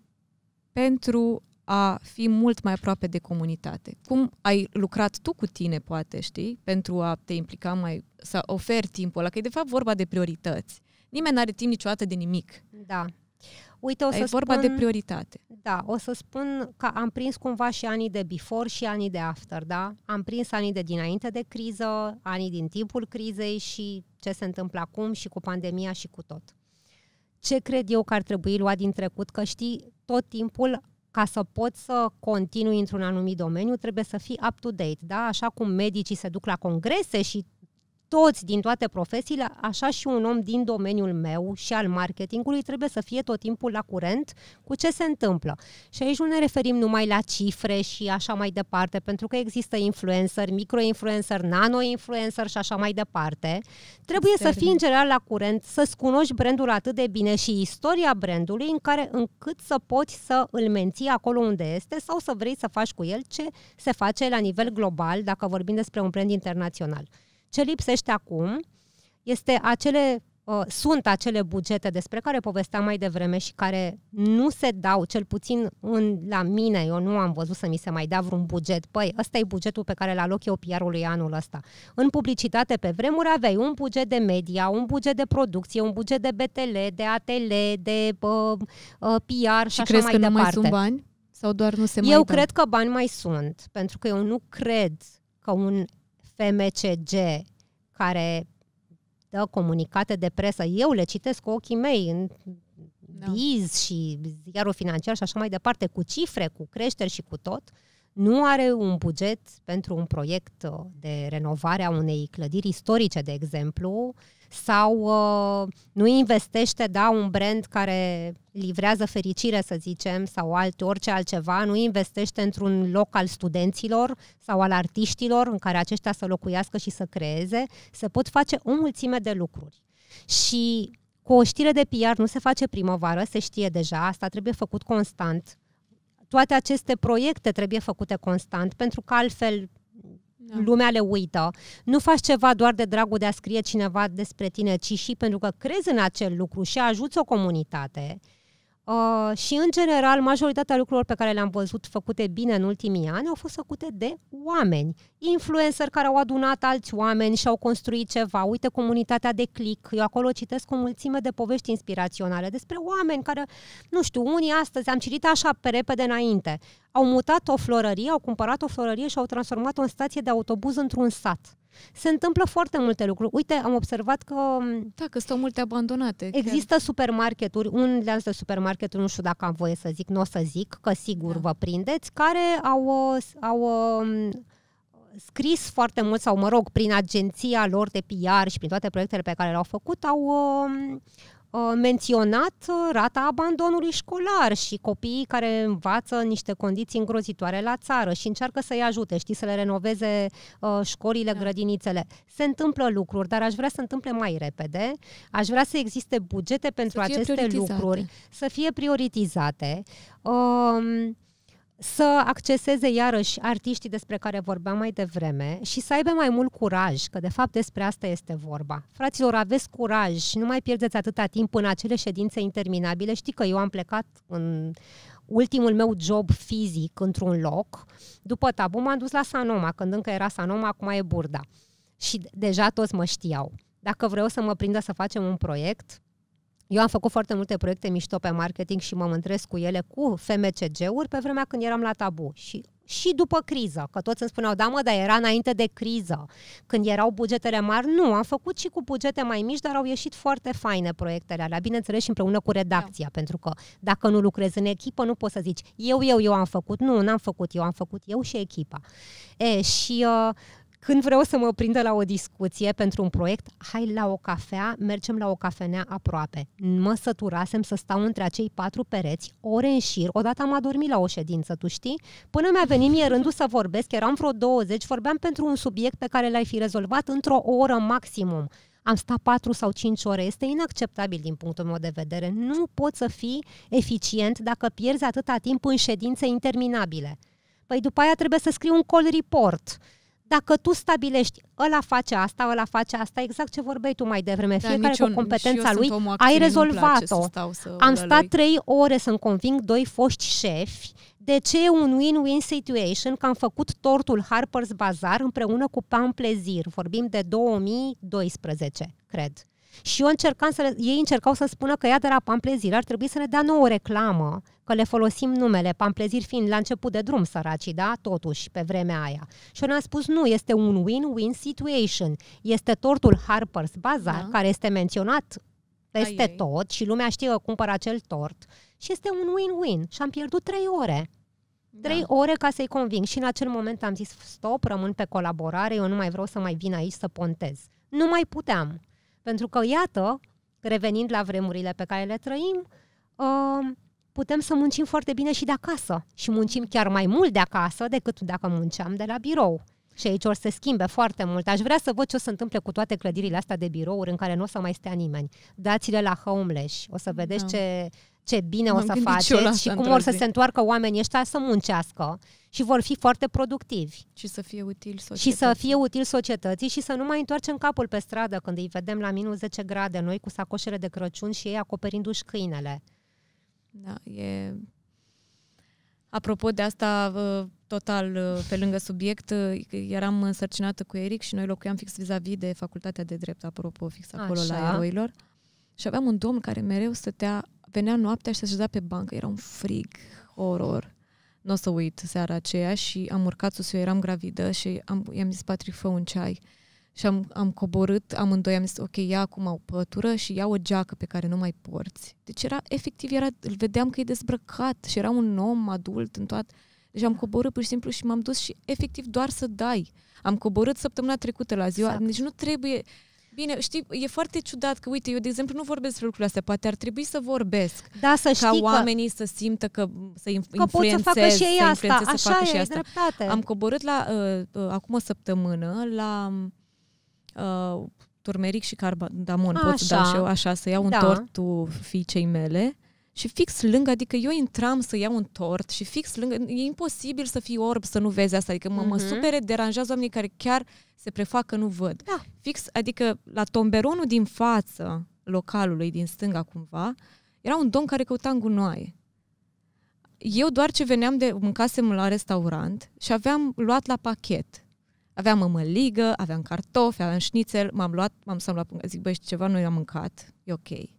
pentru a fi mult mai aproape de comunitate. Cum ai lucrat tu cu tine, poate, știi, pentru a te implica mai, să oferi timpul ăla, că e de fapt vorba de priorități. Nimeni nu are timp niciodată de nimic. Da. Uite, o să e vorba spun, de prioritate. Da, o să spun că am prins cumva și anii de before și anii de after, da? Am prins anii de dinainte de criză, anii din timpul crizei și ce se întâmplă acum și cu pandemia și cu tot. Ce cred eu că ar trebui luat din trecut? Că știi, tot timpul ca să poți să continui într-un anumit domeniu, trebuie să fii up-to-date, da? Așa cum medicii se duc la congrese și toți din toate profesiile, așa și un om din domeniul meu și al marketingului trebuie să fie tot timpul la curent cu ce se întâmplă. Și aici nu ne referim numai la cifre și așa mai departe, pentru că există influencer, microinfluencer, nano-influencer și așa mai departe. Trebuie Externe. să fii în general la curent, să-ți cunoști brandul atât de bine și istoria brandului în care încât să poți să îl menții acolo unde este sau să vrei să faci cu el ce se face la nivel global, dacă vorbim despre un brand internațional. Ce lipsește acum este acele uh, sunt acele bugete despre care povesteam mai devreme și care nu se dau, cel puțin în, la mine, eu nu am văzut să mi se mai dea vreun buget. Păi, ăsta e bugetul pe care l-aloc eu PR-ului anul ăsta. În publicitate, pe vremuri, aveai un buget de media, un buget de producție, un buget de BTL, de ATL, de uh, uh, PR și, și așa crezi mai că departe. nu mai sunt bani? Sau doar nu se eu mai Eu cred dă? că bani mai sunt, pentru că eu nu cred că un FMCG care dă comunicate de presă, eu le citesc cu ochii mei în da. biz și ziarul financiar și așa mai departe, cu cifre, cu creșteri și cu tot, nu are un buget pentru un proiect uh, de renovare a unei clădiri istorice, de exemplu, sau uh, nu investește, da, un brand care livrează fericire, să zicem, sau alt, orice altceva, nu investește într-un loc al studenților sau al artiștilor în care aceștia să locuiască și să creeze, se pot face o mulțime de lucruri. Și cu o știre de PR nu se face primăvară, se știe deja, asta trebuie făcut constant. Toate aceste proiecte trebuie făcute constant, pentru că altfel da. Lumea le uită. Nu faci ceva doar de dragul de a scrie cineva despre tine, ci și pentru că crezi în acel lucru și ajuți o comunitate. Uh, și, în general, majoritatea lucrurilor pe care le-am văzut făcute bine în ultimii ani au fost făcute de oameni. Influenceri care au adunat alți oameni și au construit ceva. Uite, comunitatea de click. Eu acolo citesc o mulțime de povești inspiraționale despre oameni care, nu știu, unii astăzi am citit așa pe repede înainte au mutat o florărie, au cumpărat o florărie și au transformat-o în stație de autobuz într-un sat. Se întâmplă foarte multe lucruri. Uite, am observat că... Um, da, că stau multe abandonate. Există chiar. supermarketuri, un lanț de supermarketuri, nu știu dacă am voie să zic, nu o să zic, că sigur da. vă prindeți, care au, uh, au um, scris foarte mult, sau mă rog, prin agenția lor de PR și prin toate proiectele pe care le-au făcut, au, um, menționat uh, rata abandonului școlar și copiii care învață niște condiții îngrozitoare la țară și încearcă să-i ajute, știi, să le renoveze uh, școlile, da. grădinițele. Se întâmplă lucruri, dar aș vrea să întâmple mai repede, aș vrea să existe bugete pentru aceste lucruri, să fie prioritizate. Um, să acceseze iarăși artiștii despre care vorbeam mai devreme și să aibă mai mult curaj, că de fapt despre asta este vorba. Fraților, aveți curaj, și nu mai pierdeți atâta timp în acele ședințe interminabile. Știi că eu am plecat în ultimul meu job fizic într-un loc. După tabu m-am dus la Sanoma, când încă era Sanoma, acum e Burda. Și deja toți mă știau. Dacă vreau să mă prindă să facem un proiect, eu am făcut foarte multe proiecte mișto pe marketing și mă mândresc cu ele cu FMCG-uri pe vremea când eram la tabu și și după criză, că toți îmi spuneau, da mă, dar era înainte de criză, când erau bugetele mari, nu, am făcut și cu bugete mai mici, dar au ieșit foarte faine proiectele alea, bineînțeles și împreună cu redacția, da. pentru că dacă nu lucrezi în echipă, nu poți să zici, eu, eu, eu am făcut, nu, n-am făcut, eu am făcut eu și echipa. E, și uh, când vreau să mă prindă la o discuție pentru un proiect, hai la o cafea, mergem la o cafenea aproape. Mă săturasem să stau între acei patru pereți, ore în șir, odată am adormit la o ședință, tu știi? Până mi-a venit mie rândul să vorbesc, eram vreo 20, vorbeam pentru un subiect pe care l-ai fi rezolvat într-o oră maximum am stat 4 sau 5 ore. Este inacceptabil din punctul meu de vedere. Nu poți să fii eficient dacă pierzi atâta timp în ședințe interminabile. Păi după aia trebuie să scrii un call report dacă tu stabilești, ăla face asta, ăla face asta, exact ce vorbeai tu mai devreme, da, fiecare cu competența lui, ai rezolvat-o. Am stat trei ore să-mi conving doi foști șefi de ce e un win-win situation că am făcut tortul Harper's Bazaar împreună cu Pam Plezir. Vorbim de 2012, cred. Și eu încercam să le, ei încercau să spună că ea de la Pamplezir ar trebui să ne dea nouă reclamă, că le folosim numele, Pamplezir fiind la început de drum săracii, da, totuși, pe vremea aia. Și eu ne-am spus, nu, este un win-win situation. Este tortul Harper's Bazaar, da. care este menționat peste Ai, tot și lumea știe că cumpără acel tort și este un win-win. Și am pierdut trei ore. Trei da. ore ca să-i conving. Și în acel moment am zis, stop, rămân pe colaborare, eu nu mai vreau să mai vin aici să pontez. Nu mai puteam. Pentru că, iată, revenind la vremurile pe care le trăim, um, putem să muncim foarte bine și de acasă. Și muncim chiar mai mult de acasă decât dacă munceam de la birou. Și aici o să schimbe foarte mult. Aș vrea să văd ce o să întâmple cu toate clădirile astea de birouri în care nu o să mai stea nimeni. Dați-le la homeless. O să vedeți da. ce, ce bine M-am o să faceți și cum o să se întoarcă oamenii ăștia să muncească și vor fi foarte productivi. Și să fie util societății. Și să fie util societății și să nu mai întoarcem capul pe stradă când îi vedem la minus 10 grade noi cu sacoșele de Crăciun și ei acoperindu-și câinele. Da, e... Apropo de asta, total pe lângă subiect, eram însărcinată cu Eric și noi locuiam fix vis-a-vis de facultatea de drept, apropo, fix acolo Așa. la eroilor. Și aveam un domn care mereu stătea, venea noaptea și se ședea pe bancă, era un frig, horror nu o să uit seara aceea și am urcat sus, eu eram gravidă și am, i-am zis, Patrick, fă un ceai. Și am, am coborât amândoi, am zis, ok, ia acum o pătură și ia o geacă pe care nu mai porți. Deci era, efectiv, era, îl vedeam că e dezbrăcat și era un om adult în toată. Deci am coborât pur și simplu și m-am dus și efectiv doar să dai. Am coborât săptămâna trecută la ziua, exact. deci nu trebuie, Bine, știi, e foarte ciudat că, uite, eu, de exemplu, nu vorbesc despre lucrurile astea. Poate ar trebui să vorbesc. Da, să știi Ca oamenii că... să simtă că să influențeze că pot să facă și ei asta. Așa să facă e, și asta. Dreptate. Am coborât la, uh, uh, acum o săptămână la uh, turmeric și cardamon. Pot să dau și eu așa, să iau da. un tort fiicei mele și fix lângă, adică eu intram să iau un tort și fix lângă, e imposibil să fii orb să nu vezi asta, adică mă, uh-huh. mă mhm. supere, deranjează oamenii care chiar se prefac că nu văd. Da. Fix, adică la tomberonul din față localului, din stânga cumva, era un domn care căuta în gunoaie. Eu doar ce veneam de, mâncasem la restaurant și aveam luat la pachet. Aveam mămăligă, aveam cartofi, aveam șnițel, m-am luat, m-am luat, zic, băi, ceva noi am mâncat, e ok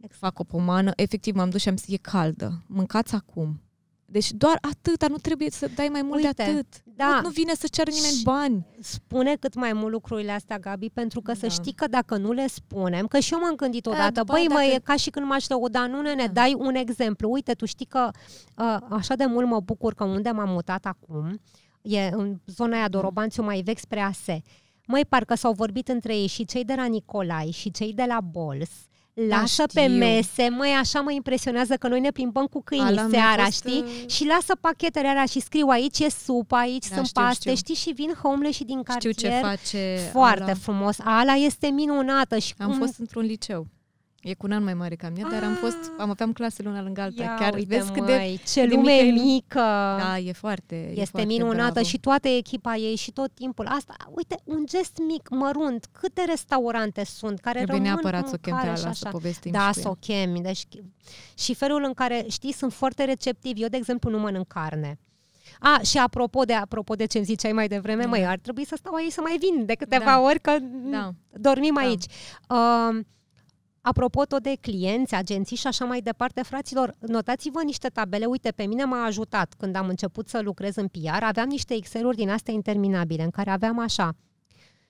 Exact. Fac o pomană. Efectiv, m-am dus și am zis, e caldă. Mâncați acum. Deci doar dar nu trebuie să dai mai mult Uite, de atât. Da. Nu, nu vine să ceară nimeni bani. Spune cât mai mult lucrurile astea, Gabi, pentru că da. să știi că dacă nu le spunem, că și eu m-am gândit da, odată, băi, dacă... mă, e ca și când m-aș lăuda, nu, ne da. dai un exemplu. Uite, tu știi că uh, așa de mult mă bucur că unde m-am mutat acum, e în zona aia Dorobanțiu mm. mai vechi spre ASE. Mai parcă s-au vorbit între ei și cei de la Nicolai și cei de la Bols Lasă da, pe mese, măi, așa mă impresionează că noi ne plimbăm cu câinii Ala seara, fost, știi? Uh, și lasă pachetele alea și scriu aici e supă, aici da, sunt știu, paste, știu. știi? Și vin homele și din cartier. Știu ce face Foarte Ala. frumos. Ala este minunată. Și Am cum... fost într-un liceu E cu un an mai mare ca mine, dar am ah. fost, am aveam clase luna lângă alta. Ia, Chiar uite, vezi cât de ce de lume mică, mică. Da, e foarte. Este e foarte minunată bravo. și toată echipa ei și tot timpul. Asta, uite, un gest mic, mărunt, câte restaurante sunt care Trebuie rămân neapărat să o chem pe ala, să povestim Da, să o chem. Deci, și felul în care, știi, sunt foarte receptivi. Eu, de exemplu, nu mănânc carne. A, și apropo de, apropo de ce îmi ziceai mai devreme, da. măi, ar trebui să stau aici să mai vin de câteva da. ori, că da. dormim da. aici. Uh, Apropo tot de clienți, agenții și așa mai departe, fraților, notați-vă niște tabele. Uite, pe mine m-a ajutat când am început să lucrez în PR. Aveam niște Excel-uri din astea interminabile, în care aveam așa.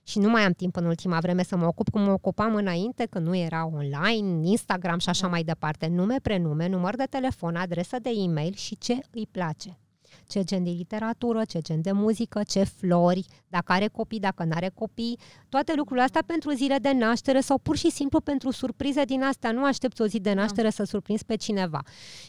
Și nu mai am timp în ultima vreme să mă ocup cum mă ocupam înainte, când nu era online, Instagram și așa da. mai departe. Nume, prenume, număr de telefon, adresă de e-mail și ce îi place ce gen de literatură, ce gen de muzică, ce flori, dacă are copii, dacă nu are copii, toate lucrurile astea pentru zile de naștere sau pur și simplu pentru surprize din astea. Nu aștepți o zi de da. naștere să surprinzi pe cineva.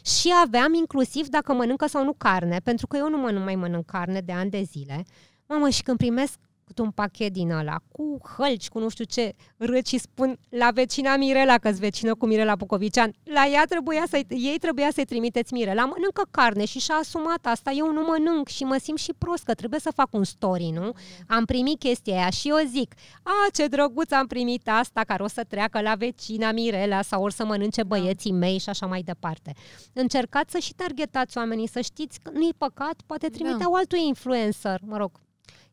Și aveam inclusiv dacă mănâncă sau nu carne, pentru că eu nu mă, nu mai mănânc carne de ani de zile. Mamă, și când primesc cât un pachet din ăla, cu hălci, cu nu știu ce, râci și spun la vecina Mirela, că ți vecină cu Mirela Pucovician, la ea trebuia să ei trebuia să-i trimiteți Mirela, mănâncă carne și și-a asumat asta, eu nu mănânc și mă simt și prost că trebuie să fac un story, nu? Am primit chestia aia și eu zic, a, ce drăguț am primit asta, care o să treacă la vecina Mirela sau or să mănânce da. băieții mei și așa mai departe. Încercați să și targetați oamenii, să știți că nu-i păcat, poate trimitea da. o altul influencer, mă rog,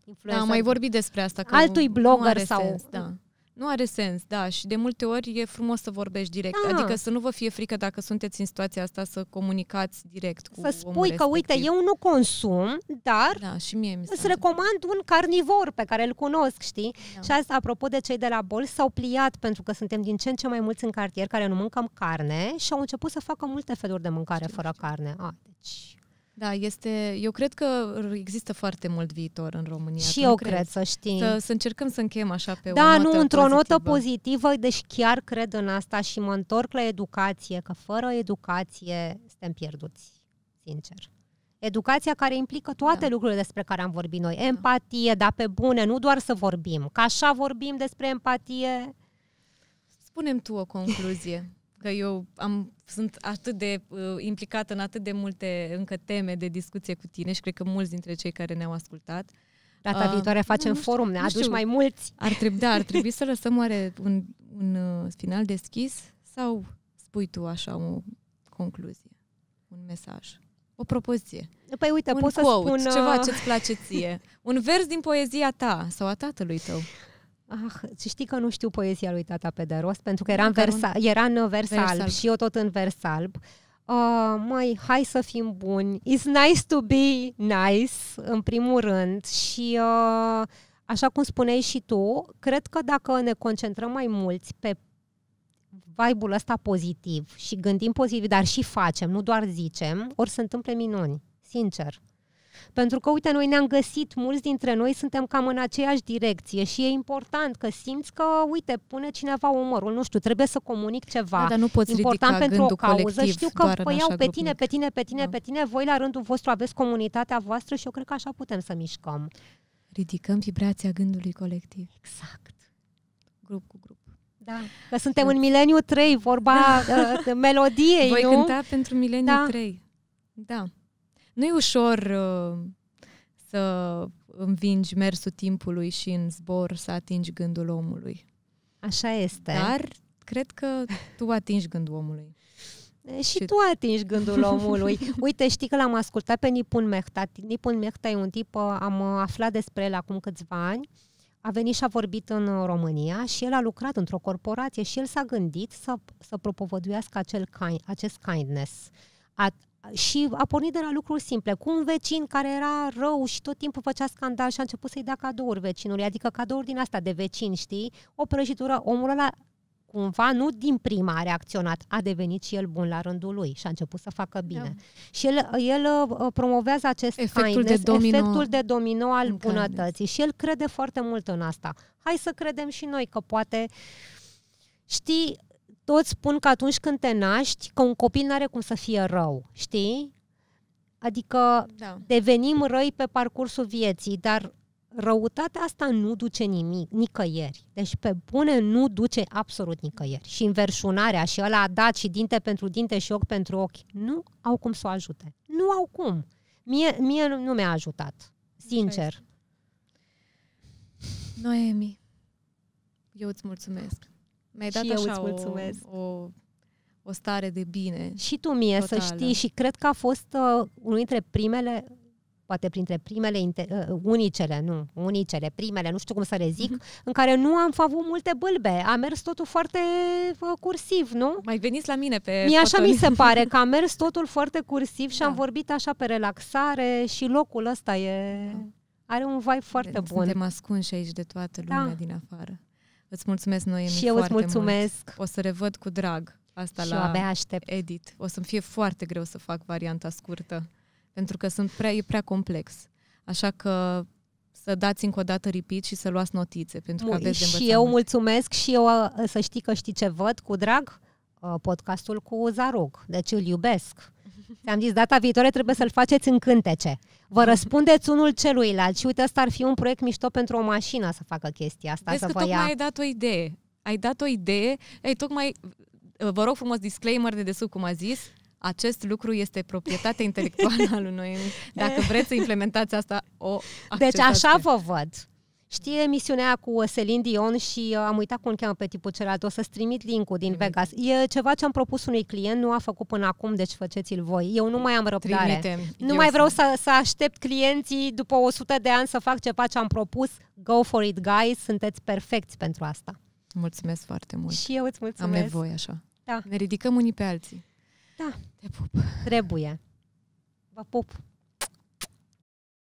influencer. Da, am mai vorbit despre asta. Că altui blogger nu sau... Sens, da. Nu are sens, da, și de multe ori e frumos să vorbești direct. Da. Adică să nu vă fie frică dacă sunteți în situația asta să comunicați direct cu Să spui omul că, uite, eu nu consum, dar da, și mie mi îți recomand un carnivor pe care îl cunosc, știi? Da. Și asta, apropo de cei de la bol, s-au pliat pentru că suntem din ce în ce mai mulți în cartier care nu mâncăm carne și au început să facă multe feluri de mâncare știu, fără știu. carne. A, deci da, este, eu cred că există foarte mult viitor în România. Și eu cred, cred să știm. Să, să încercăm să încheiem așa pe da, o Da, nu, într-o pozitivă. notă pozitivă, deci chiar cred în asta și mă întorc la educație, că fără educație suntem pierduți, sincer. Educația care implică toate da. lucrurile despre care am vorbit noi. Da. Empatie, da. dar pe bune, nu doar să vorbim. Ca așa vorbim despre empatie. Spunem tu o concluzie că eu am, sunt atât de uh, implicată în atât de multe încă teme de discuție cu tine și cred că mulți dintre cei care ne-au ascultat. Data uh, viitoare facem nu, forum, ne aduci mai mulți. Ar trebui, da, ar trebui să lăsăm oare un, un uh, final deschis sau spui tu așa o concluzie, un mesaj, o propoziție. Păi uite, un pot quote, să spun... ceva uh, ce-ți place ție, un vers din poezia ta sau a tatălui tău ah, știi că nu știu poezia lui tata pe de rost, pentru că era în, versa, era în vers, vers alb și eu tot în vers alb. Uh, ah, mai, hai să fim buni. It's nice to be nice, în primul rând. Și uh, așa cum spuneai și tu, cred că dacă ne concentrăm mai mulți pe vibe-ul ăsta pozitiv și gândim pozitiv, dar și facem, nu doar zicem, ori se întâmple minuni, sincer. Pentru că, uite, noi ne-am găsit, mulți dintre noi suntem cam în aceeași direcție și e important că simți că, uite, pune cineva umărul, nu știu, trebuie să comunic ceva. Da, dar nu poți important pentru o cauză. Colectiv, Știu că vă păi iau pe tine, pe tine, pe tine, da. pe tine, voi la rândul vostru aveți comunitatea voastră și eu cred că așa putem să mișcăm. Ridicăm vibrația gândului colectiv. Exact. Grup cu grup. Da, că suntem da. în mileniu 3, vorba da. Uh, melodiei, Voi nu? cânta pentru mileniu da. 3. Da nu e ușor uh, să învingi mersul timpului și în zbor să atingi gândul omului. Așa este. Dar cred că tu atingi gândul omului. Și tu atingi gândul omului. Uite, știi că l-am ascultat pe Nipun Mehta. Nipun Mehta e un tip, uh, am uh, aflat despre el acum câțiva ani. A venit și a vorbit în uh, România și el a lucrat într-o corporație și el s-a gândit să, să propovăduiască acel acest kindness. A, și a pornit de la lucruri simple, cu un vecin care era rău și tot timpul făcea scandal și a început să-i dea cadouri vecinului, adică cadouri din asta de vecin, știi? O prăjitură, omul ăla cumva nu din prima a reacționat, a devenit și el bun la rândul lui și a început să facă bine. Da. Și el, el uh, promovează acest efectul, kindness, de, domino efectul de domino al bunătății kindness. și el crede foarte mult în asta. Hai să credem și noi că poate, știi, toți spun că atunci când te naști, că un copil nu are cum să fie rău, știi? Adică da. devenim răi pe parcursul vieții, dar răutatea asta nu duce nimic, nicăieri. Deci pe bune nu duce absolut nicăieri. Și înverșunarea și ăla a dat și dinte pentru dinte și ochi pentru ochi, nu au cum să o ajute. Nu au cum. Mie, mie nu mi-a ajutat, sincer. Noemi, eu îți mulțumesc. Mi-ai dat și așa eu îți mulțumesc. O, o, o stare de bine. Și tu mie, totală. să știi, și cred că a fost uh, unul dintre primele poate printre primele, uh, unicele, nu, unicele, primele, nu știu cum să le zic, mhm. în care nu am avut multe bâlbe. A mers totul foarte uh, cursiv, nu? Mai veniți la mine pe Mie așa mi se pare, că a mers totul foarte cursiv și da. am vorbit așa pe relaxare și locul ăsta e... Da. Are un vibe foarte de, bun. Suntem ascunși aici de toată da. lumea da. din afară. Îți mulțumesc, Noemi, Și eu îți mulțumesc. Mult. O să revăd cu drag asta și la abia aștept. edit. O să-mi fie foarte greu să fac varianta scurtă, pentru că sunt prea, e prea complex. Așa că să dați încă o dată repeat și să luați notițe, pentru că aveți de învățat. Și eu mulțumesc și eu să știi că știi ce văd cu drag uh, podcastul cu Zarog. Deci îl iubesc. Ți-am zis, data viitoare trebuie să-l faceți în cântece. Vă mm. răspundeți unul celuilalt și uite, asta ar fi un proiect mișto pentru o mașină să facă chestia asta. Vezi să că vă tocmai ia... ai dat o idee. Ai dat o idee. Ei, tocmai, uh, vă rog frumos, disclaimer de desubt, cum a zis, acest lucru este proprietate intelectuală lui unui. Dacă vreți să implementați asta, o deci acceptați. Deci așa vă văd. Știe emisiunea cu Selin Dion și uh, am uitat cum îl cheamă pe tipul celălalt. O să-ți trimit link-ul din Vegas. E ceva ce am propus unui client, nu a făcut până acum, deci faceți-l voi. Eu nu mai am răbdare. Trimite. Nu Eu mai vreau să, să aștept clienții după 100 de ani să fac ceva ce am propus. Go for it, guys! Sunteți perfecți pentru asta. Mulțumesc foarte mult. Și eu îți mulțumesc. Am nevoie așa. Da. Ne ridicăm unii pe alții. Da. Te pup. Trebuie. Vă pup.